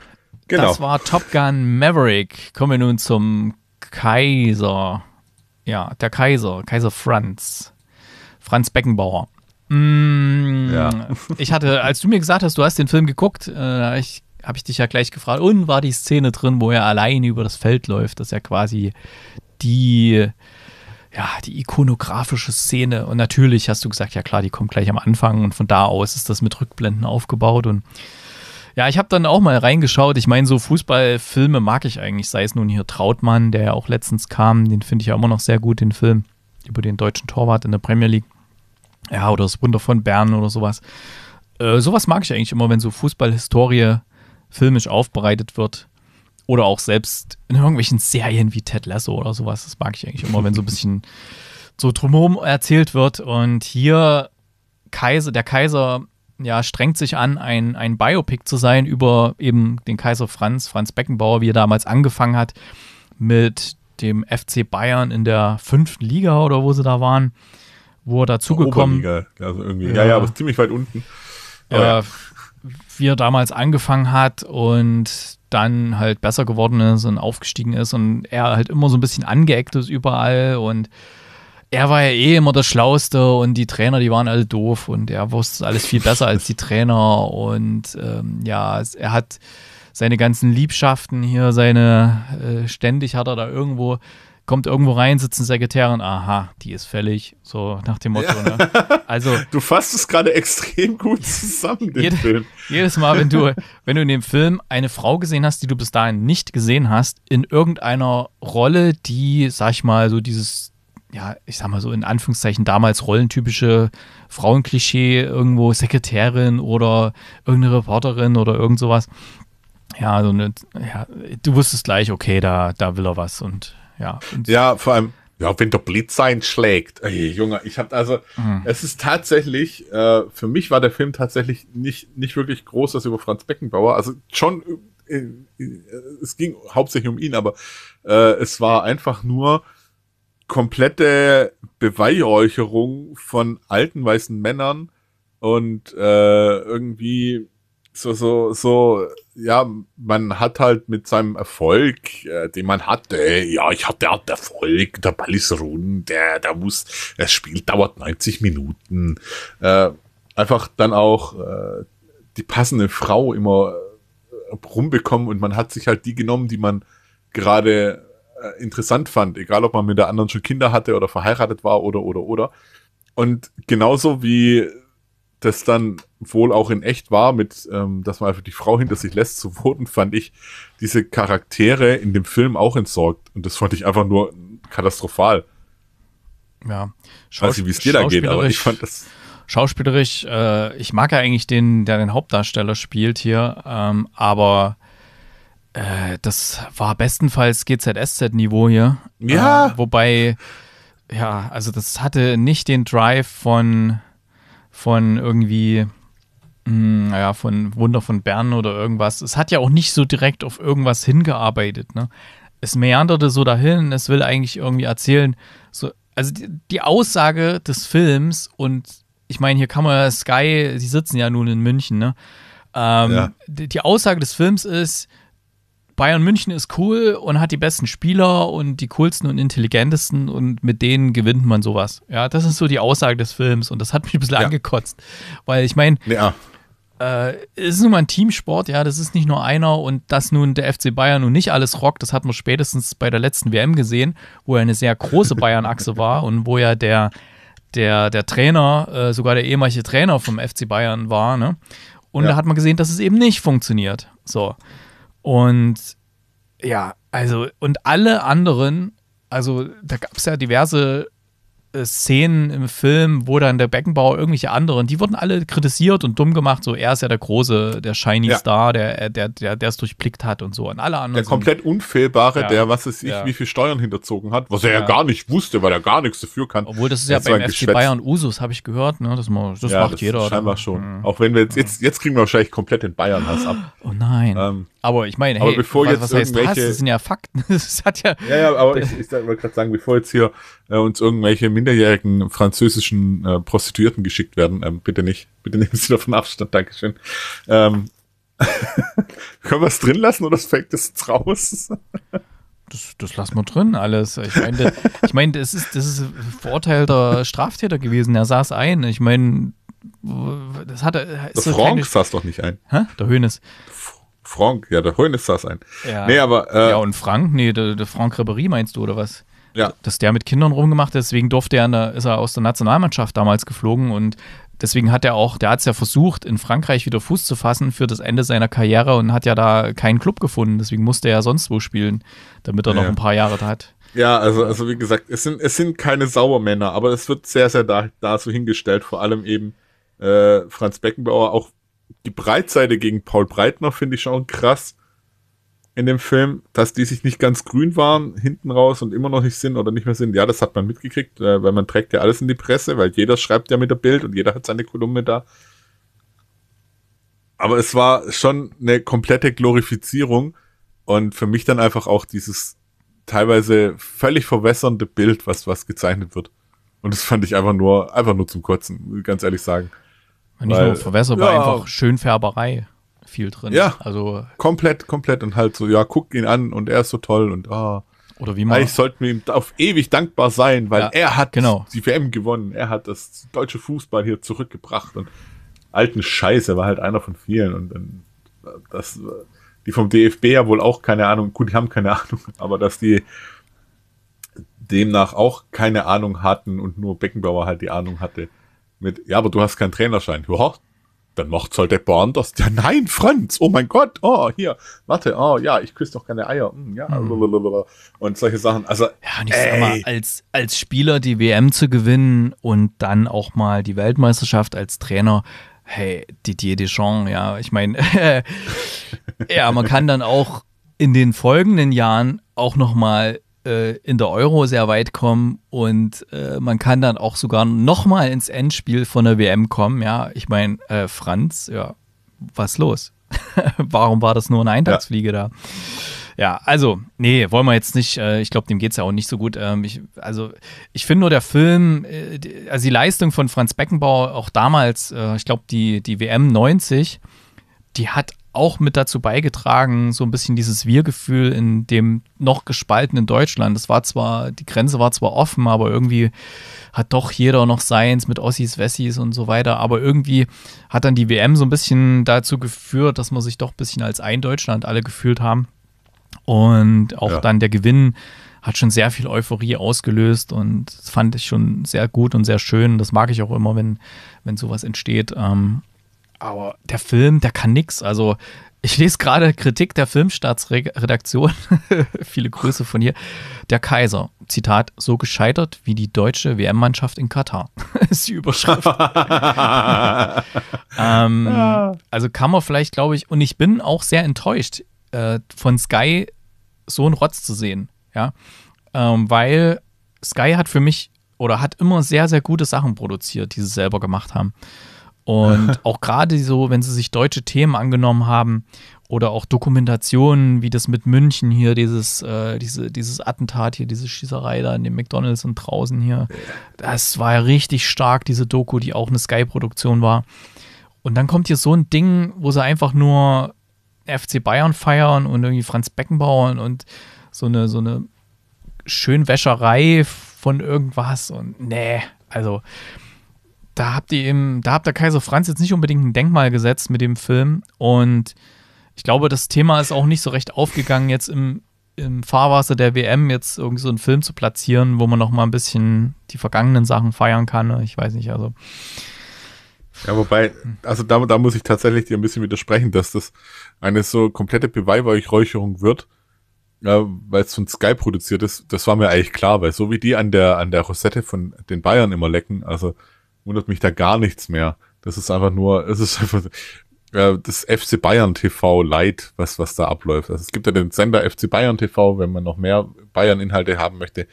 Genau. Das war Top Gun Maverick. Kommen wir nun zum Kaiser. Ja, der Kaiser, Kaiser Franz. Franz Beckenbauer. Mm, ja. (laughs) Ich hatte, als du mir gesagt hast, du hast den Film geguckt, äh, ich, habe ich dich ja gleich gefragt, und war die Szene drin, wo er alleine über das Feld läuft, das ist ja quasi die, ja, die ikonografische Szene. Und natürlich hast du gesagt, ja klar, die kommt gleich am Anfang und von da aus ist das mit Rückblenden aufgebaut und ja, ich habe dann auch mal reingeschaut. Ich meine, so Fußballfilme mag ich eigentlich. Sei es nun hier Trautmann, der ja auch letztens kam. Den finde ich ja immer noch sehr gut, den Film über den deutschen Torwart in der Premier League. Ja, oder das Wunder von Bern oder sowas. Äh, sowas mag ich eigentlich immer, wenn so Fußballhistorie filmisch aufbereitet wird. Oder auch selbst in irgendwelchen Serien wie Ted Lasso oder sowas. Das mag ich eigentlich immer, wenn so ein bisschen so drumherum erzählt wird. Und hier Kaiser, der Kaiser ja, strengt sich an, ein, ein Biopic zu sein über eben den Kaiser Franz, Franz Beckenbauer, wie er damals angefangen hat mit dem FC Bayern in der fünften Liga oder wo sie da waren, wo er dazugekommen ist. Also ja, ja, ja, aber ziemlich weit unten. Ja, wie er damals angefangen hat und dann halt besser geworden ist und aufgestiegen ist und er halt immer so ein bisschen angeeckt ist überall und er war ja eh immer der Schlauste und die Trainer, die waren alle doof und er wusste alles viel besser als die Trainer und ähm, ja, er hat seine ganzen Liebschaften hier, seine, äh, ständig hat er da irgendwo, kommt irgendwo rein, sitzt eine Sekretärin, aha, die ist fällig, so nach dem Motto. Ja. Ne? Also, (laughs) du fasst es gerade extrem gut zusammen, den jede, Film. Jedes Mal, wenn du, wenn du in dem Film eine Frau gesehen hast, die du bis dahin nicht gesehen hast, in irgendeiner Rolle, die, sag ich mal, so dieses ja, ich sag mal so in Anführungszeichen damals rollentypische Frauenklischee, irgendwo Sekretärin oder irgendeine Reporterin oder irgend sowas. Ja, so also eine, ja, du wusstest gleich, okay, da, da will er was und ja. Und ja, vor allem, ja, wenn der Blitz einschlägt. Ey, Junge, ich hab also, mhm. es ist tatsächlich, äh, für mich war der Film tatsächlich nicht, nicht wirklich groß, das über Franz Beckenbauer, also schon, äh, äh, es ging hauptsächlich um ihn, aber äh, es war einfach nur, komplette Beweihräucherung von alten weißen Männern und äh, irgendwie so, so, so, ja, man hat halt mit seinem Erfolg, äh, den man hatte, ja, ich hatte halt Erfolg, der Ball ist rund, der, der muss, das Spiel dauert 90 Minuten, äh, einfach dann auch äh, die passende Frau immer äh, rumbekommen und man hat sich halt die genommen, die man gerade äh, interessant fand, egal ob man mit der anderen schon Kinder hatte oder verheiratet war oder oder oder. Und genauso wie das dann wohl auch in echt war, mit ähm, dass man einfach die Frau hinter sich lässt, zu wurden, fand ich diese Charaktere in dem Film auch entsorgt. Und das fand ich einfach nur katastrophal. Ja. Schaus weiß nicht, wie es dir da geht, aber ich fand das. Schauspielerisch, äh, ich mag ja eigentlich den, der den Hauptdarsteller spielt hier, ähm, aber äh, das war bestenfalls GZSZ-Niveau hier. Ja. Äh, wobei, ja, also das hatte nicht den Drive von, von irgendwie, mh, hm, naja, von Wunder von Bern oder irgendwas. Es hat ja auch nicht so direkt auf irgendwas hingearbeitet, ne? Es meanderte so dahin, es will eigentlich irgendwie erzählen, so, also die, die Aussage des Films und ich meine, hier kann man Sky, sie sitzen ja nun in München, ne? Ähm, ja. die, die Aussage des Films ist, Bayern München ist cool und hat die besten Spieler und die coolsten und intelligentesten und mit denen gewinnt man sowas. Ja, das ist so die Aussage des Films und das hat mich ein bisschen ja. angekotzt, weil ich meine, ja. äh, es ist nun mal ein Teamsport, ja, das ist nicht nur einer und dass nun der FC Bayern nun nicht alles rockt, das hat man spätestens bei der letzten WM gesehen, wo er eine sehr große Bayern-Achse war und wo ja der, der, der Trainer, äh, sogar der ehemalige Trainer vom FC Bayern war, ne? Und ja. da hat man gesehen, dass es eben nicht funktioniert. So. Und ja, also, und alle anderen, also da gab es ja diverse äh, Szenen im Film, wo dann der Beckenbauer irgendwelche anderen, die wurden alle kritisiert und dumm gemacht. So, er ist ja der große, der Shiny ja. Star, der äh, der der der es durchblickt hat und so. Und alle anderen. Der komplett unfehlbare, ja. der was es ich, ja. wie viel Steuern hinterzogen hat, was er ja. gar nicht wusste, weil er gar nichts dafür kann. Obwohl das ist ja bei FC Geschwätz. Bayern Usus, habe ich gehört, ne? Das, man, das macht das jeder. Scheinbar oder? schon. Mhm. Auch wenn wir jetzt, mhm. jetzt jetzt kriegen wir wahrscheinlich komplett den Bayern Hass ab. Oh nein. Ähm, aber ich meine, hey, bevor was, jetzt was heißt irgendwelche, Hass, das sind ja Fakten. (laughs) Das hat ja. Ja, ja, aber (laughs) ich, ich, ich wollte gerade sagen, bevor jetzt hier äh, uns irgendwelche minderjährigen französischen äh, Prostituierten geschickt werden. Ähm, bitte nicht. Bitte nehmen Sie davon Abstand. Dankeschön. Ähm, (laughs) können wir es drin lassen oder fällt das jetzt raus? das, das lassen wir drin, alles. Ich meine, ich mein, das, ist, das ist verurteilter Straftäter gewesen. Er saß ein. Ich meine, das hatte. Der Frank saß doch nicht ein. Hä? Der Hönes. Frank, ja, der Hönes saß ein. Ja, nee, aber, äh, ja und Frank, nee, der, der Frank Ribery meinst du, oder was? ja. dass der mit Kindern rumgemacht hat. Deswegen durfte er, der, ist er aus der Nationalmannschaft damals geflogen und deswegen hat er auch, der hat es ja versucht, in Frankreich wieder Fuß zu fassen für das Ende seiner Karriere und hat ja da keinen Club gefunden. Deswegen musste er ja sonst wo spielen, damit er ja. noch ein paar Jahre da hat. Ja, also, also wie gesagt, es sind, es sind keine Sauermänner, aber es wird sehr, sehr da, da so hingestellt. Vor allem eben äh, Franz Beckenbauer, auch die Breitseite gegen Paul Breitner finde ich schon krass in dem Film, dass die sich nicht ganz grün waren hinten raus und immer noch nicht sind oder nicht mehr sind. Ja, das hat man mitgekriegt, äh, weil man trägt ja alles in die Presse, weil jeder schreibt ja mit der Bild und jeder hat seine Kolumne da. Aber es war schon eine komplette Glorifizierung und für mich dann einfach auch dieses teilweise völlig verwässernde Bild, was, was gezeichnet wird. Und das fand ich einfach nur, einfach nur zum Kotzen, ganz ehrlich sagen. Nicht Weil, nur verwässerbar, ja, einfach Schönfärberei viel drin. Ja. Also komplett, komplett und halt so, ja, guck ihn an und er ist so toll und ah. Oh, oder wie man. Eigentlich sollten wir ihm auf ewig dankbar sein, weil ja, er hat genau. die WM gewonnen. Er hat das deutsche Fußball hier zurückgebracht und alten Scheiße war halt einer von vielen und, und äh, das, äh, die vom DFB ja wohl auch keine Ahnung. Gut, die haben keine (laughs) Ahnung, aber dass die demnach auch keine Ahnung hatten und nur Beckenbauer halt die Ahnung hatte. Mit, ja, aber du hast keinen Trainerschein. Ja, dann macht's halt der Born das. Ja, nein, Franz, oh mein Gott, oh, hier, warte, oh, ja, ich küsse doch keine Eier, hm, ja, mhm. und solche Sachen. Also, ja, und ich ey. sag mal, als, als Spieler die WM zu gewinnen und dann auch mal die Weltmeisterschaft als Trainer, hey, Didier Deschamps, ja, ich meine, (laughs) ja, man kann dann auch in den folgenden Jahren auch noch mal äh, in der Euro sehr weit kommen und äh, man kann dann auch sogar noch mal ins Endspiel von der WM kommen. Ja, ich meine, äh, Franz, ja, was los? (laughs) Warum war das nur eine Eintagsfliege ja. da? Ja, also, nee, wollen wir jetzt nicht. Äh, ich glaube, dem geht es ja auch nicht so gut. Ähm, ich, also, ich finde nur der Film, äh, die, also die Leistung von Franz Beckenbauer auch damals, äh, ich glaube, die, die WM 90, die hat auch mit dazu beigetragen, so ein bisschen dieses Wir-Gefühl in dem noch gespaltenen Deutschland. Das war zwar, die Grenze war zwar offen, aber irgendwie hat doch jeder noch seins mit Ossis, Wessis und so weiter. Aber irgendwie hat dann die WM so ein bisschen dazu geführt, dass man sich doch ein bisschen als ein Deutschland alle gefühlt haben. Und auch ja. dann der Gewinn hat schon sehr viel Euphorie ausgelöst und das fand ich schon sehr gut und sehr schön. Das mag ich auch immer, wenn, wenn sowas entsteht. Ähm, aber der Film, der kann nix. Also ich lese gerade Kritik der Filmstaatsredaktion, (laughs) viele Grüße von hier. Der Kaiser, Zitat, so gescheitert wie die deutsche WM-Mannschaft in Katar, (laughs) ist die Überschrift. (laughs) ähm, ja. Also kann man vielleicht, glaube ich, und ich bin auch sehr enttäuscht, äh, von Sky so einen Rotz zu sehen. Ja? Ähm, weil Sky hat für mich oder hat immer sehr, sehr gute Sachen produziert, die sie selber gemacht haben. Und (laughs) auch gerade so, wenn sie sich deutsche Themen angenommen haben oder auch Dokumentationen, wie das mit München hier, dieses, äh, diese, dieses Attentat hier, diese Schießerei da in dem McDonalds und draußen hier. Das war ja richtig stark, diese Doku, die auch eine Sky-Produktion war. Und dann kommt hier so ein Ding, wo sie einfach nur FC Bayern feiern und irgendwie Franz Beckenbauer und, so eine, so eine Schönwäscherei von irgendwas und nee, also da habt ihr eben, da habt der Kaiser Franz jetzt nicht unbedingt ein Denkmal gesetzt mit dem Film. Und ich glaube, das Thema ist auch nicht so recht aufgegangen, jetzt im, im Fahrwasser der WM jetzt irgendwie so einen Film zu platzieren, wo man noch mal ein bisschen die vergangenen Sachen feiern kann. Ne? Ich weiß nicht, also. Ja, wobei, also da, da muss ich tatsächlich dir ein bisschen widersprechen, dass das eine so komplette Beweihräucherung wird, ja, weil es von Sky produziert ist. Das war mir eigentlich klar, weil so wie die an der, an der Rosette von den Bayern immer lecken, also wundert mich da gar nichts mehr. Das ist einfach nur, es (laughs) ist einfach äh, das FC Bayern TV Light, was, was da abläuft. Also es gibt ja den Sender FC Bayern TV, wenn man noch mehr Bayern-Inhalte haben möchte,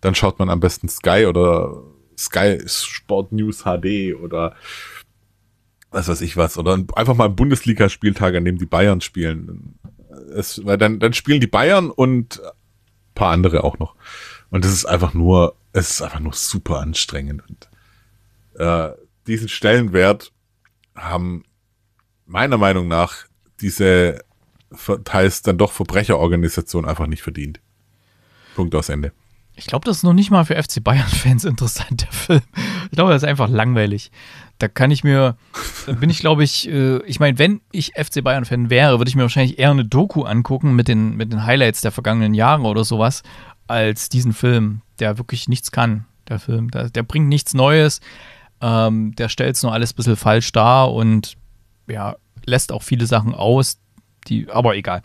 dann schaut man am besten Sky oder Sky Sport News HD oder was weiß ich was. Oder einfach mal Bundesliga-Spieltag, an dem die Bayern spielen. Es, weil dann, dann spielen die Bayern und paar andere auch noch. Und das ist einfach nur, es ist einfach nur super anstrengend. Und äh, diesen Stellenwert haben meiner Meinung nach diese teils dann doch Verbrecherorganisation einfach nicht verdient. Punkt aus Ende. Ich glaube, das ist noch nicht mal für FC Bayern-Fans (laughs) interessant, der Film. Ich glaube, das ist einfach langweilig. Da kann ich mir, da bin ich, glaube ich, äh, ich meine, wenn ich FC Bayern-Fan wäre, würde ich mir wahrscheinlich eher eine Doku angucken mit den, mit den Highlights der vergangenen Jahre oder sowas, als diesen Film, der wirklich nichts kann, der Film. Der, der bringt nichts Neues. Ähm, der stellt es nur alles ein bisschen falsch dar und ja, lässt auch viele Sachen aus, die, aber egal.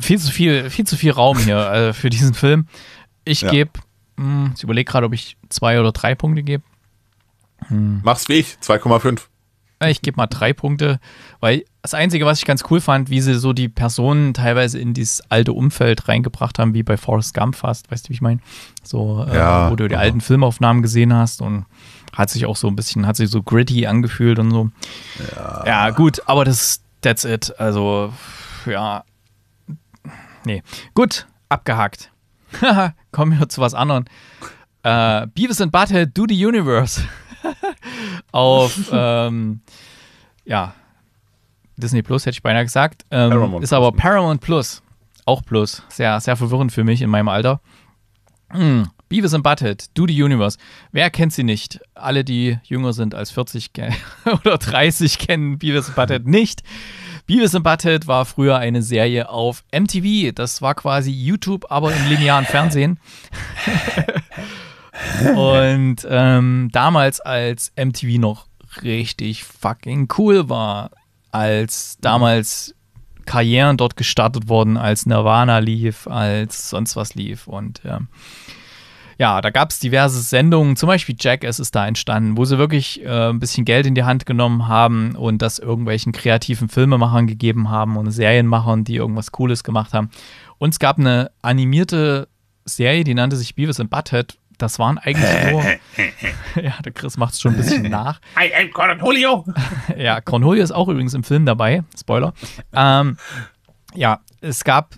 Viel zu viel, viel zu viel Raum hier (laughs) äh, für diesen Film. Ich ja. gebe, hm, ich überlege gerade, ob ich zwei oder drei Punkte gebe. Hm. Mach's wie ich, 2,5. Ich gebe mal drei Punkte, weil das Einzige, was ich ganz cool fand, wie sie so die Personen teilweise in dieses alte Umfeld reingebracht haben, wie bei Forrest Gump fast, weißt du, wie ich meine? So, äh, ja, äh, wo du die ja. Mhm. alten Filmaufnahmen gesehen hast und hat sich auch so ein bisschen, hat sich so gritty angefühlt und so. Ja, ja gut, aber das, that's it. Also, ja. Nee. Gut, abgehakt. (laughs) Kommen wir zu was anderem. Äh, Beavis and Butthead Do the Universe. (laughs) Auf, ähm, ja, Disney Plus hätte ich beinahe gesagt. Ähm, ist aber ne? Paramount Plus. Auch Plus. Sehr, sehr verwirrend für mich in meinem Alter. Hm. Beavis and Butthead, Do the Universe. Wer kennt sie nicht? Alle, die jünger sind als 40 (laughs) oder 30, kennen Beavis and Butthead nicht. Beavis and Butthead war früher eine Serie auf MTV. Das war quasi YouTube, aber im linearen Fernsehen. (laughs) Und ähm, damals, als MTV noch richtig fucking cool war, als damals Karrieren dort gestartet wurden, als Nirvana lief, als sonst was lief. Und ja, ja, da gab es diverse Sendungen, zum Beispiel Jackass ist da entstanden, wo sie wirklich äh, ein bisschen Geld in die Hand genommen haben und das irgendwelchen kreativen Filmemachern gegeben haben und Serienmachern, die irgendwas Cooles gemacht haben. Und es gab eine animierte Serie, die nannte sich Beavis and Butthead. Das waren eigentlich (laughs) nur. ja, der Chris macht es schon ein bisschen (laughs) nach. I am Cornholio! ja, Cornholio ist auch übrigens im Film dabei. Spoiler. Ähm, ja, es gab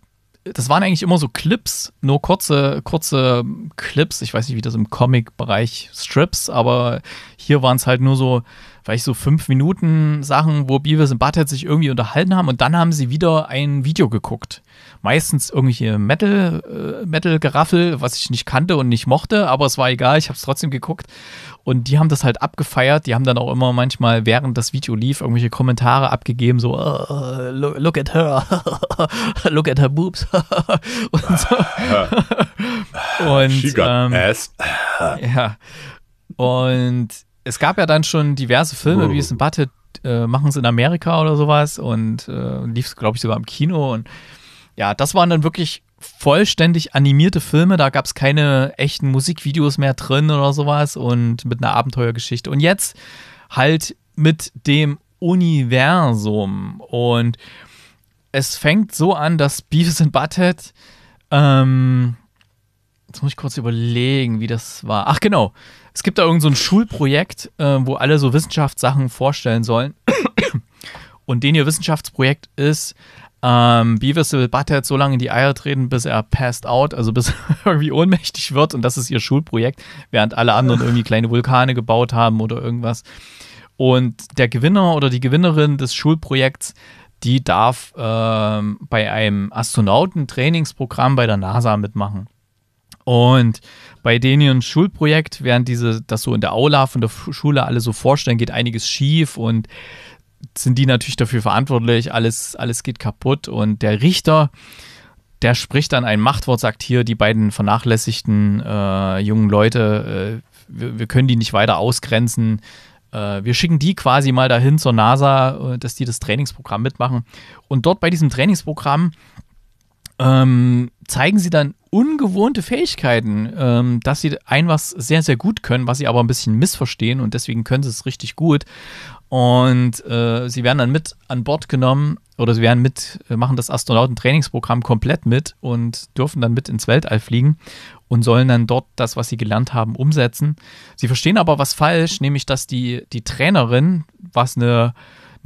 das waren eigentlich immer so Clips, nur kurze, kurze Clips. Ich weiß nicht, wie das im Comic-Bereich Strips, aber hier waren es halt nur so vielleicht so fünf Minuten Sachen, wo Beavis und Butthead sich irgendwie unterhalten haben und dann haben sie wieder ein Video geguckt. Meistens irgendwelche Metal, äh, Metal-Geraffel, was ich nicht kannte und nicht mochte, aber es war egal, ich habe es trotzdem geguckt. Und die haben das halt abgefeiert. Die haben dann auch immer manchmal, während das Video lief, irgendwelche Kommentare abgegeben, so, uh, look, look, at her, (laughs) look at her boobs. (laughs) und so. (laughs) und, She got ähm, ass. ja. Und es gab ja dann schon diverse Filme, wie es in oh. Butthead äh, machen es in Amerika oder sowas und äh, lief es, glaube ich, sogar im Kino. Und ja, das waren dann wirklich vollständig animierte Filme. Da gab es keine echten Musikvideos mehr drin oder sowas und mit einer Abenteuergeschichte. Und jetzt halt mit dem Universum. Und es fängt so an, dass Beavis and Butthead. Ähm, jetzt muss ich kurz überlegen, wie das war. Ach, genau. Es gibt da irgendein so Schulprojekt, äh, wo alle so Wissenschaftssachen vorstellen sollen. Und den ihr Wissenschaftsprojekt ist, ähm, Beavis will Butthead so lange in die Eier treten, bis er passed out, also bis er (laughs) irgendwie ohnmächtig wird. Und das ist ihr Schulprojekt, während alle anderen irgendwie kleine Vulkane gebaut haben oder irgendwas. Und der Gewinner oder die Gewinnerin des Schulprojekts, die darf ähm, bei einem Astronautentrainingsprogramm bei der NASA mitmachen. Und bei denen Schulprojekt, während diese das so in der Aula von der Schule alle so vorstellen, geht einiges schief und sind die natürlich dafür verantwortlich, alles, alles geht kaputt. Und der Richter, der spricht dann ein Machtwort, sagt hier, die beiden vernachlässigten äh, jungen Leute, äh, wir, wir, können die nicht weiter ausgrenzen. Äh, wir schicken die quasi mal dahin zur NASA, äh, dass die das Trainingsprogramm mitmachen. Und dort bei diesem Trainingsprogramm ähm, zeigen sie dann ungewohnte Fähigkeiten, ähm, dass sie ein was sehr, sehr gut können, was sie aber ein bisschen missverstehen und deswegen können sie es richtig gut. Und äh, sie werden dann mit an Bord genommen oder sie werden mit, äh, machen das Astronautentrainingsprogramm komplett mit und dürfen dann mit ins Weltall fliegen und sollen dann dort das, was sie gelernt haben, umsetzen. Sie verstehen aber was falsch, nämlich dass die, die Trainerin, was eine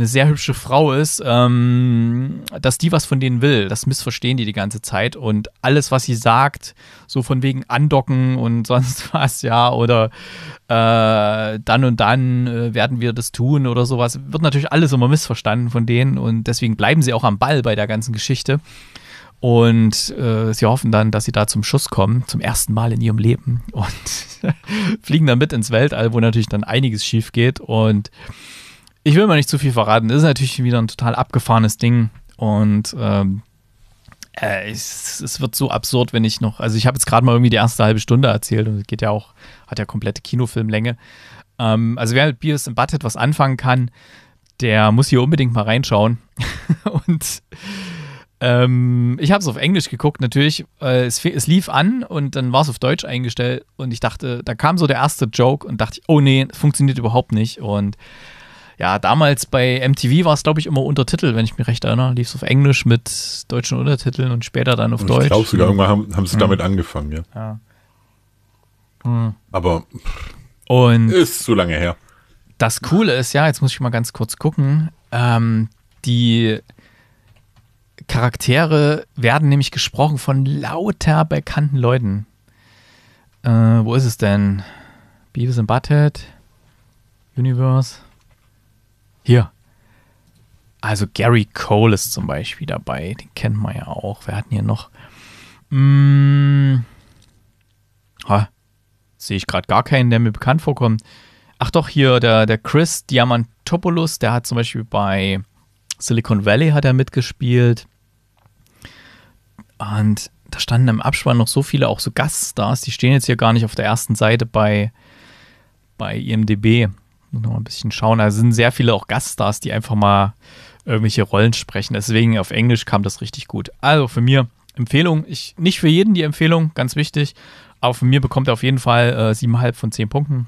eine sehr hübsche Frau ist, ähm, dass die was von denen will. Das missverstehen die die ganze Zeit und alles, was sie sagt, so von wegen andocken und (laughs) sonst was, ja, oder äh, dann und dann äh, werden wir das tun oder sowas, wird natürlich alles immer missverstanden von denen und deswegen bleiben sie auch am Ball bei der ganzen Geschichte. Und äh, sie hoffen dann, dass sie da zum Schuss kommen, zum ersten Mal in ihrem Leben und (laughs) fliegen dann mit ins Weltall, wo natürlich dann einiges schief geht und ich will mal nicht zu viel verraten. Das ist natürlich wieder ein total abgefahrenes Ding. Und ähm, äh, es, es, wird so absurd, wenn ich noch. Also, ich habe jetzt gerade mal irgendwie die erste halbe Stunde erzählt und es geht ja auch, hat ja komplette Kinofilmlänge. Ähm, also, wer mit Beers im Butthead was anfangen kann, der muss hier unbedingt mal reinschauen. (laughs) und ähm, ich habe es auf Englisch geguckt, natürlich. Äh, es, es, lief an und dann war es auf Deutsch eingestellt. Und ich dachte, da kam so der erste Joke und dachte, ich, oh nee, funktioniert überhaupt nicht. Und ja, damals bei MTV war es, glaube ich, immer Untertitel, wenn ich mich recht erinnere. Lief es auf Englisch mit deutschen Untertiteln und später dann auf ich Deutsch. Ich glaube sogar, irgendwann haben, haben sie hm. damit angefangen, ja. ja. Hm. Aber und ist zu lange her. Das Coole ist, ja, jetzt muss ich mal ganz kurz gucken, ähm, die Charaktere werden nämlich gesprochen von lauter bekannten Leuten. Äh, wo ist es denn? Beavis and Butthead? Universe? Hier. Also Gary Cole ist zum Beispiel dabei. Den kennt man ja auch. Wer hatten hier noch? Hm. Ha. Sehe ich gerade gar keinen, der mir bekannt vorkommt. Ach doch, hier der, der Chris Diamantopoulos, der hat zum Beispiel bei Silicon Valley hat er mitgespielt. Und da standen im Abspann noch so viele auch so Gaststars, die stehen jetzt hier gar nicht auf der ersten Seite bei, bei IMDB. Muss noch ein bisschen schauen. Da sind sehr viele auch Gaststars, die einfach mal irgendwelche Rollen sprechen. Deswegen auf Englisch kam das richtig gut. Also für mir Empfehlung. Ich, nicht für jeden die Empfehlung, ganz wichtig. Aber von mir bekommt er auf jeden Fall äh, siebeneinhalb äh, von 10 Punkten.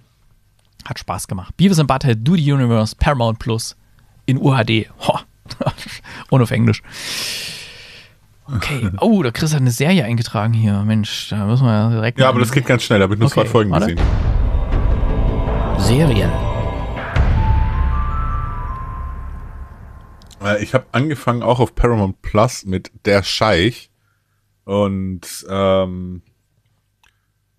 Hat Spaß gemacht. Beavis and Butthead, Do the Universe, Paramount Plus in UHD. (laughs) Und auf Englisch. Okay. (laughs) Oh, der Chris hat eine Serie eingetragen hier. Mensch, da müssen wir direkt. Ja, aber das geht ganz schnell. Da habe ich nur okay, zwei Folgen warte. gesehen. Serien. ich habe angefangen auch auf Paramount Plus mit Der Scheich. Und ähm,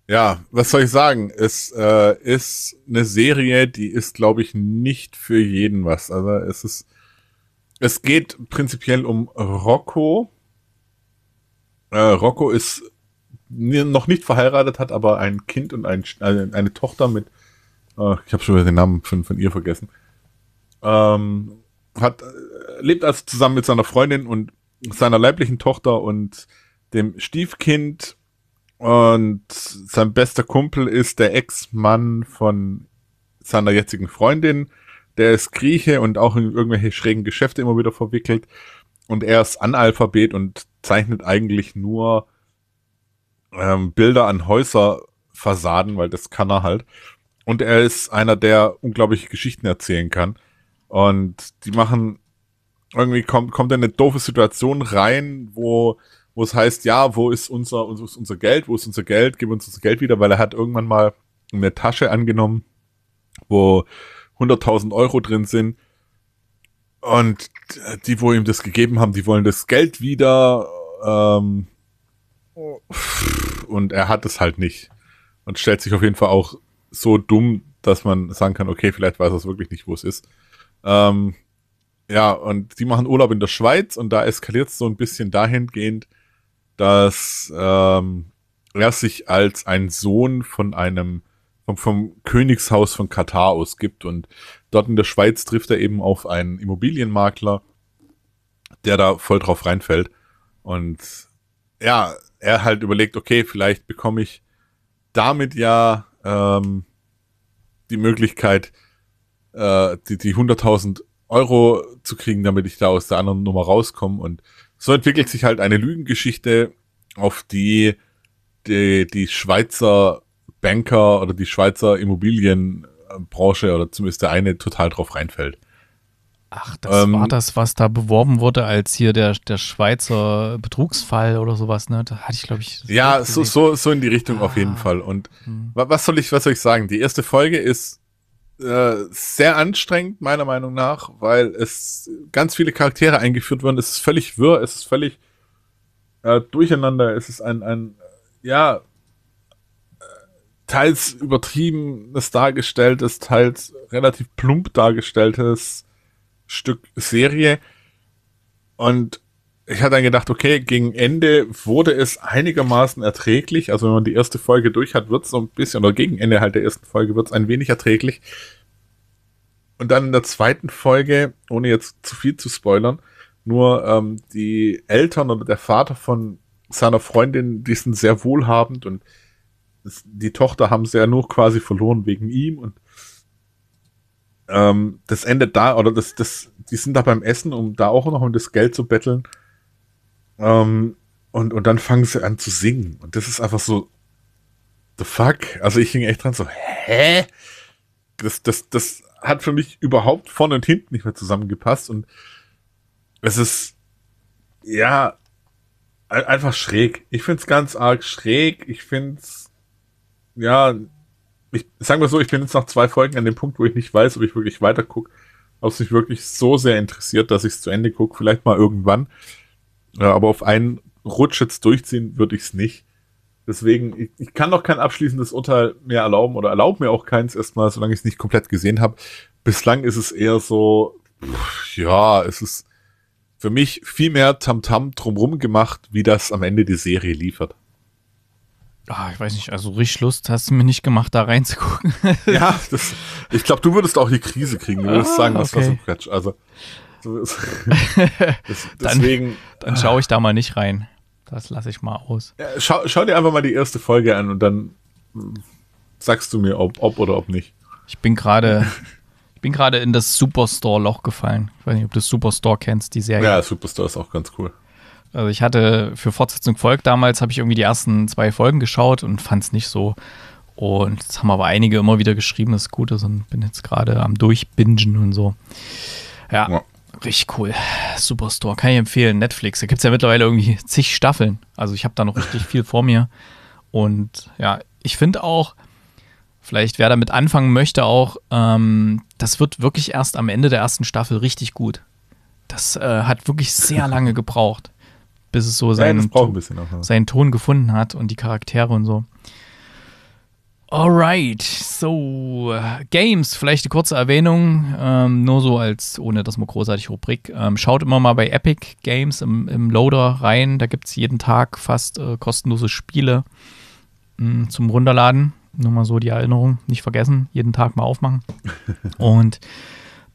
ja, was soll ich sagen? Es äh, ist eine Serie, die ist, glaube ich, nicht für jeden was. Also es ist, es geht prinzipiell um Rocco. Äh, Rocco ist noch nicht verheiratet, hat aber ein Kind und ein, eine, äh, eine Tochter mit, äh, ich habe schon wieder den Namen von, von ihr vergessen. Ähm, hat lebt also zusammen mit seiner Freundin und seiner leiblichen Tochter und dem Stiefkind und sein bester Kumpel ist der Ex-Mann von seiner jetzigen Freundin. Der ist Grieche und auch in irgendwelche schrägen Geschäfte immer wieder verwickelt. Und er ist Analphabet und zeichnet eigentlich nur ähm, Bilder an Häuserfassaden, weil das kann er halt. Und er ist einer, der unglaubliche Geschichten erzählen kann. Und die machen irgendwie kommt, kommt eine doofe Situation rein, wo, wo es heißt, ja, wo ist unser, wo ist unser Geld, wo ist unser Geld, gib uns unser Geld wieder, weil er hat irgendwann mal eine Tasche angenommen, wo 100.000 Euro drin sind und äh, die, wo ihm das gegeben haben, die wollen das Geld wieder ähm, oh. und er hat es halt nicht und stellt sich auf jeden Fall auch so dumm, dass man sagen kann, okay, vielleicht weiß er es wirklich nicht, wo es ist. Ähm, ja, und die machen Urlaub in der Schweiz und da eskaliert es so ein bisschen dahingehend, dass ähm, er sich als ein Sohn von einem vom, vom Königshaus von Katar ausgibt und dort in der Schweiz trifft er eben auf einen Immobilienmakler, der da voll drauf reinfällt und ja, er halt überlegt, okay, vielleicht bekomme ich damit ja ähm, die Möglichkeit, äh, die, die 100.000 Euro zu kriegen, damit ich da aus der anderen Nummer rauskomme. Und so entwickelt sich halt eine Lügengeschichte, auf die die, die Schweizer Banker oder die Schweizer Immobilienbranche oder zumindest der eine total drauf reinfällt. Ach, das ähm, war das, was da beworben wurde als hier der, der Schweizer Betrugsfall oder sowas, ne? Da hatte ich, glaube ich. Ja, so, so, so in die Richtung ah. auf jeden ah, Fall. Und hm. was soll ich, was soll ich sagen? Die erste Folge ist äh, sehr anstrengend, meiner Meinung nach, weil es ganz viele Charaktere eingeführt wurden. Es ist völlig wirr, es ist völlig äh, durcheinander, es ist ein, ein äh, ja, äh, teils übertriebenes dargestelltes, teils relativ plump dargestelltes Stück Serie. Und ich hatte dann gedacht, okay, gegen Ende wurde es einigermaßen erträglich. Also wenn man die erste Folge durch hat, wird es so ein bisschen, oder gegen Ende halt der ersten Folge wird es ein wenig erträglich. Und dann in der zweiten Folge, ohne jetzt zu viel zu spoilern, nur ähm, die Eltern oder der Vater von seiner Freundin, die sind sehr wohlhabend und die Tochter haben sie ja nur quasi verloren wegen ihm und ähm, das endet da, oder das, das, die sind da beim Essen, um da auch noch um das Geld zu betteln. Ähm, und, und dann fangen sie an zu singen. Und das ist einfach so, the fuck? Also ich hing echt dran so, hä? Das, das, das hat für mich überhaupt vorne und hinten nicht mehr zusammengepasst. Und es ist, ja, einfach schräg. Ich find's ganz arg schräg. Ich find's, ja, ich sagen mal so, ich bin jetzt nach zwei Folgen an dem Punkt, wo ich nicht weiß, ob ich wirklich weiter gucke, ob es mich wirklich so sehr interessiert, dass ich es zu Ende gucke, vielleicht mal irgendwann. Ja, aber auf einen Rutsch jetzt durchziehen würde ich es nicht. Deswegen, ich, ich, kann noch kein abschließendes Urteil mehr erlauben oder erlaube mir auch keins erstmal, solange ich es nicht komplett gesehen habe. Bislang ist es eher so, pff, ja, es ist für mich viel mehr Tamtam drumrum gemacht, wie das am Ende die Serie liefert. Ah, ich weiß nicht, also richtig Lust hast du mir nicht gemacht, da reinzugucken. ja, das, ich glaube, du würdest auch die Krise kriegen. Du würdest ah, sagen, was okay. war so Quatsch. Also, (laughs) deswegen, dann, dann schaue ich da mal nicht rein. Das lasse ich mal aus. Ja, schau, schau, dir einfach mal die erste Folge an und dann sagst du mir, ob, ob oder ob nicht. Ich bin gerade. bin gerade in das Superstore-Loch gefallen. Ich weiß nicht, ob du Superstore kennst, die Serie. Ja, Superstore ist auch ganz cool. Also ich hatte für Fortsetzung folgt damals, habe ich irgendwie die ersten zwei Folgen geschaut und fand es nicht so. Und jetzt haben aber einige immer wieder geschrieben, dass es gut ist also und bin jetzt gerade am Durchbingen und so. Ja, ja, Richtig cool. Superstore, kann ich empfehlen. Netflix, da gibt es ja mittlerweile irgendwie zig Staffeln. Also ich habe da noch richtig viel vor mir. Und ja, ich finde auch, vielleicht wer damit anfangen möchte, auch, ähm, das wird wirklich erst am Ende der ersten Staffel richtig gut. Das äh, hat wirklich sehr (laughs) lange gebraucht, bis es so seinen, ja, seinen Ton gefunden hat und die Charaktere und so. Alright, so Games, vielleicht eine kurze Erwähnung, ähm, nur so als, ohne dass man großartig Rubrik. Ähm, schaut immer mal bei Epic Games im, im Loader rein, da gibt es jeden Tag fast äh, kostenlose Spiele mh, hm, zum Runterladen. Nur mal so die Erinnerung, nicht vergessen, jeden Tag mal aufmachen. (laughs) Und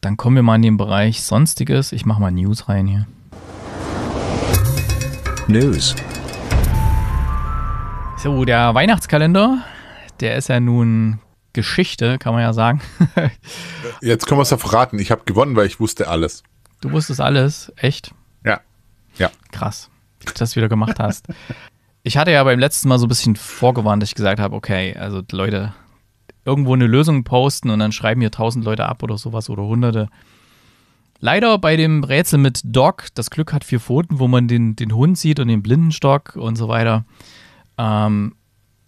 dann kommen wir mal in den Bereich Sonstiges. Ich mache mal News rein hier. News. So, der Weihnachtskalender der ist ja nun Geschichte, kann man ja sagen. (laughs) Jetzt können wir es ja verraten. Ich habe gewonnen, weil ich wusste alles. Du wusstest alles? Echt? Ja. Ja. Krass, dass du das wieder gemacht hast. (laughs) ich hatte ja beim letzten Mal so ein bisschen vorgewarnt, dass ich gesagt habe, okay, also Leute, irgendwo eine Lösung posten und dann schreiben hier tausend Leute ab oder sowas oder hunderte. Leider bei dem Rätsel mit Doc, das Glück hat vier Pfoten, wo man den, den Hund sieht und den Blindenstock und so weiter, ähm,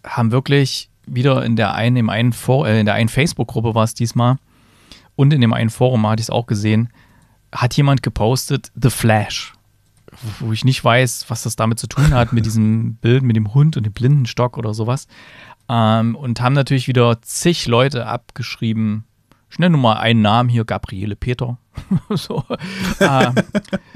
haben wirklich wieder in der einen, im einen For äh, in der einen Facebook-Gruppe war es diesmal und in dem einen Forum hatte ich es auch gesehen, hat jemand gepostet The Flash, wo ich nicht weiß, was das damit zu tun hat mit (laughs) diesem Bild mit dem Hund und dem blinden Stock oder sowas. Ähm, und haben natürlich wieder zig Leute abgeschrieben, ich nenne nur mal einen Namen hier, Gabriele Peter. (laughs) so, äh,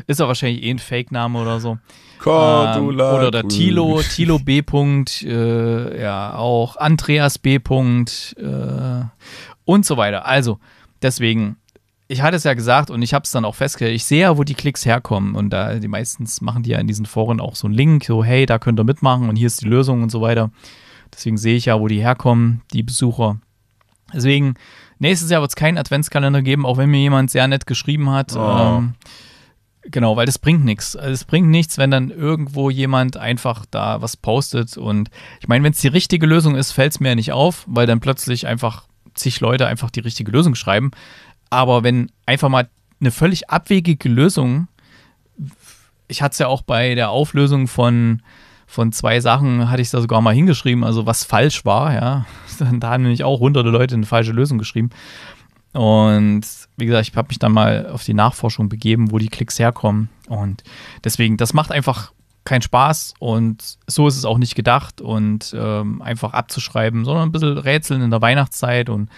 ist ja wahrscheinlich eh ein Fake-Name oder so. Cordula. Ähm, oder der Tilo, Tilo B. äh, ja, auch Andreas B. äh, und so weiter. Also, deswegen, ich hatte es ja gesagt und ich habe es dann auch festgestellt, ich sehe ja, wo die Klicks herkommen und da die meistens machen die ja in diesen Foren auch so einen Link, so hey, da könnt ihr mitmachen und hier ist die Lösung und so weiter. Deswegen sehe ich ja, wo die herkommen, die Besucher. Deswegen Nächstes Jahr wird es keinen Adventskalender geben, auch wenn mir jemand sehr nett geschrieben hat. Oh. Ähm, genau, weil das bringt nichts. Also es bringt nichts, wenn dann irgendwo jemand einfach da was postet. Und ich meine, wenn es die richtige Lösung ist, fällt es mir ja nicht auf, weil dann plötzlich einfach zig Leute einfach die richtige Lösung schreiben. Aber wenn einfach mal eine völlig abwegige Lösung, ich hatte es ja auch bei der Auflösung von von zwei Sachen hatte ich da sogar mal hingeschrieben, also was falsch war, ja. (laughs) Da haben nämlich auch hunderte Leute eine falsche Lösung geschrieben. Und wie gesagt, ich habe mich dann mal auf die Nachforschung begeben, wo die Klicks herkommen. Und deswegen, das macht einfach keinen Spaß und so ist es auch nicht gedacht und ähm, einfach abzuschreiben, sondern ein bisschen rätseln in der Weihnachtszeit und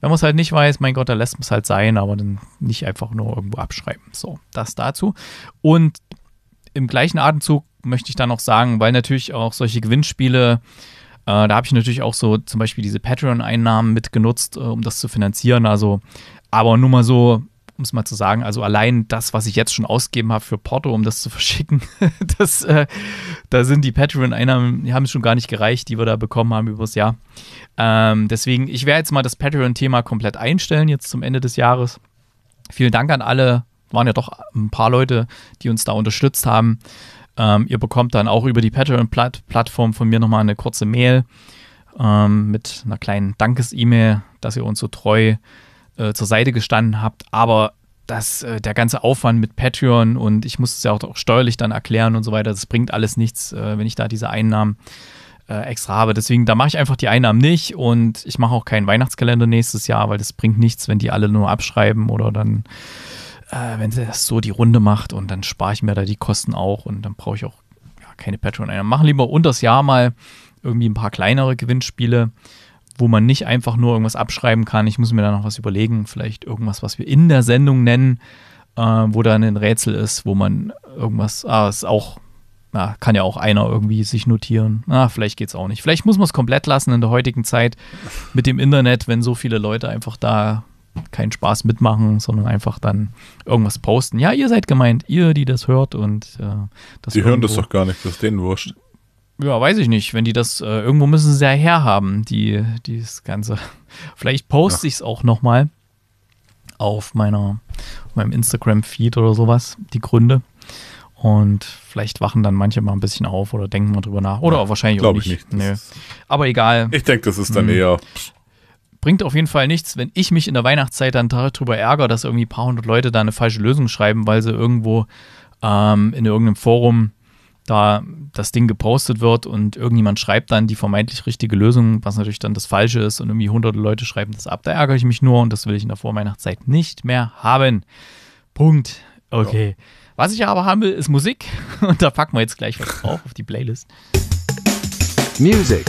wenn man es halt nicht weiß, mein Gott, da lässt man es halt sein, aber dann nicht einfach nur irgendwo abschreiben. So, das dazu. Und im gleichen Atemzug möchte ich da noch sagen, weil natürlich auch solche Gewinnspiele, äh, da habe ich natürlich auch so zum Beispiel diese Patreon-Einnahmen mitgenutzt, äh, um das zu finanzieren. Also, aber nur mal so, um es mal zu sagen, also allein das, was ich jetzt schon ausgegeben habe für Porto, um das zu (laughs) verschicken, das, äh, da sind die Patreon-Einnahmen, die haben schon gar nicht gereicht, die wir da bekommen haben übers Jahr. Ähm, deswegen, ich werde jetzt mal das Patreon-Thema komplett einstellen, jetzt zum Ende des Jahres. Vielen Dank an alle waren ja doch ein paar Leute, die uns da unterstützt haben. Ähm, ihr bekommt dann auch über die Patreon-Plattform von mir nochmal eine kurze Mail ähm, mit einer kleinen Dankes-E-Mail, dass ihr uns so treu äh, zur Seite gestanden habt. Aber das, äh, der ganze Aufwand mit Patreon und ich muss es ja auch, auch, steuerlich dann erklären und so weiter, das bringt alles nichts, äh, wenn ich da diese Einnahmen äh, extra habe. Deswegen, da mache ich einfach die Einnahmen nicht und ich mache auch keinen Weihnachtskalender nächstes Jahr, weil das bringt nichts, wenn die alle nur abschreiben oder dann äh, wenn sie das so die Runde macht und dann spare ich mir da die Kosten auch und dann brauche ich auch ja, keine Patreon-Einnahmen. Machen lieber unters Jahr mal irgendwie ein paar kleinere Gewinnspiele, wo man nicht einfach nur irgendwas abschreiben kann. Ich muss mir da noch was überlegen, vielleicht irgendwas, was wir in der Sendung nennen, äh, wo dann ein Rätsel ist, wo man irgendwas, ah, ist auch na, kann ja auch einer irgendwie sich notieren. Na, vielleicht geht's auch nicht. Vielleicht muss man es komplett lassen in der heutigen Zeit mit dem Internet, wenn so viele Leute einfach da keinen Spaß mitmachen, sondern einfach dann irgendwas posten. Ja, ihr seid gemeint, ihr, die das hört und äh, das. Die hören das doch gar nicht, das ist denen wurscht. Ja, weiß ich nicht. Wenn die das, äh, irgendwo müssen sie ja herhaben, die, dieses Ganze. (laughs) Vielleicht poste ich es auch nochmal auf meiner, auf meinem Instagram-Feed oder sowas, die Gründe. Und vielleicht wachen dann manche mal ein bisschen auf oder denken mal drüber nach. Oder ja, wahrscheinlich auch nicht. Ich nicht. Nee. Aber egal. Ich denke, das ist dann hm. eher bringt auf jeden Fall nichts, wenn ich mich in der Weihnachtszeit dann darüber ärgere, dass irgendwie ein paar hundert Leute da eine falsche Lösung schreiben, weil sie irgendwo ähm, in irgendeinem Forum da das Ding gepostet wird und irgendjemand schreibt dann die vermeintlich richtige Lösung, was natürlich dann das Falsche ist und irgendwie hunderte Leute schreiben das ab. Da ärgere ich mich nur und das will ich in der Vorweihnachtszeit nicht mehr haben. Punkt. Okay. Ja. Was ich aber haben will, ist Musik (laughs) und da packen wir jetzt gleich was drauf auf die Playlist. Music.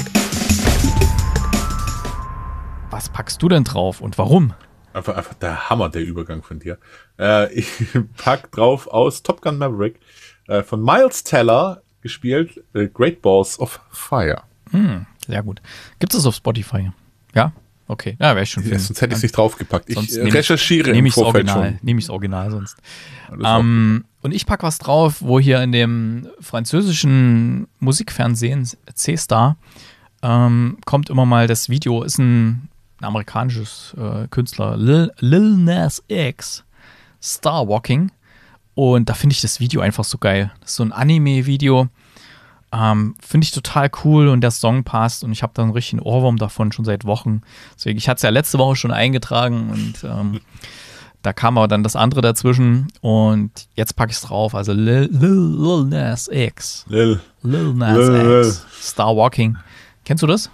Was packst du denn drauf und warum? Einfach, einfach der Hammer, der Übergang von dir. Äh, ich (laughs) pack drauf aus Top Gun Maverick äh, von Miles Teller gespielt, äh, Great Balls of Fire. Hm, sehr gut. Gibt es auf Spotify? Ja? Okay, ja, wäre schon Ja, sonst hätte ich es nicht draufgepackt. Ich sonst äh, recherchiere nehm ich, im Vorfeld Original, schon. Nehme ich das Original sonst. Ähm, und ich packe was drauf, wo hier in dem französischen Musikfernsehen C-Star ähm, kommt immer mal das Video, ist ein ein amerikanisches äh, Künstler, Lil, Lil Nas X, Star Walking. Und da finde ich das Video einfach so geil. Das ist so ein Anime-Video. Ähm, finde ich total cool und der Song passt und ich habe da einen richtigen Ohrwurm davon schon seit Wochen. Deswegen, ich hatte es ja letzte Woche schon eingetragen und ähm, da kam aber dann das andere dazwischen und jetzt packe ich es drauf. Also Lil, Lil, Lil Nas X. Lil. Lil Nas Lil. X. Star Walking. Kennst du das?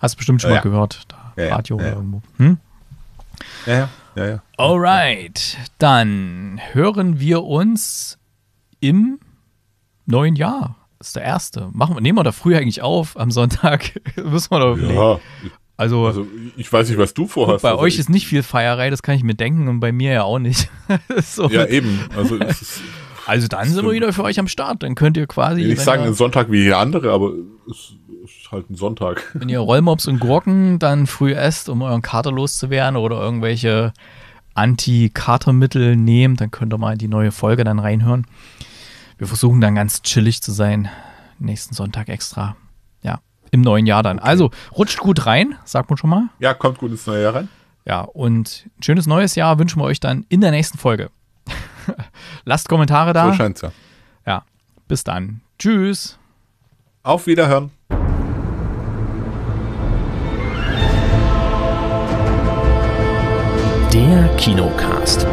Hast du bestimmt schon äh, ja. mal gehört. Da ja, Radio ja, oder irgendwo. Hm? Ja, ja, ja, ja. Alright, dann hören wir uns im neuen Jahr. Das ist der erste. Machen wir, nehmen wir da früh eigentlich auf am Sonntag. (laughs) Müssen wir doch. Ja. Also, also, ich weiß nicht, was du vorhast. Bei also euch ist nicht viel Feierei, das kann ich mir denken und bei mir ja auch nicht. (laughs) so. Ja, eben. Also, ist, also dann sind wir wieder für euch am Start. Dann könnt ihr quasi. Ich will nicht sagen, ihr, Sonntag wie jeder andere, aber es ist halt ein Sonntag. (laughs) Wenn ihr Rollmops und Gurken dann früh esst, um euren Kater loszuwerden oder irgendwelche Anti-Katermittel nehmt, dann könnt ihr mal in die neue Folge dann reinhören. Wir versuchen dann ganz chillig zu sein. Nächsten Sonntag extra. Ja, im neuen Jahr dann. Okay. Also rutscht gut rein, sagt man schon mal. Ja, kommt gut ins neue Jahr rein. Ja, und ein schönes neues Jahr wünschen wir euch dann in der nächsten Folge. (laughs) Lasst Kommentare da. So scheint's ja. Ja, bis dann. Tschüss. Auf Wiederhören. Der Kinocast.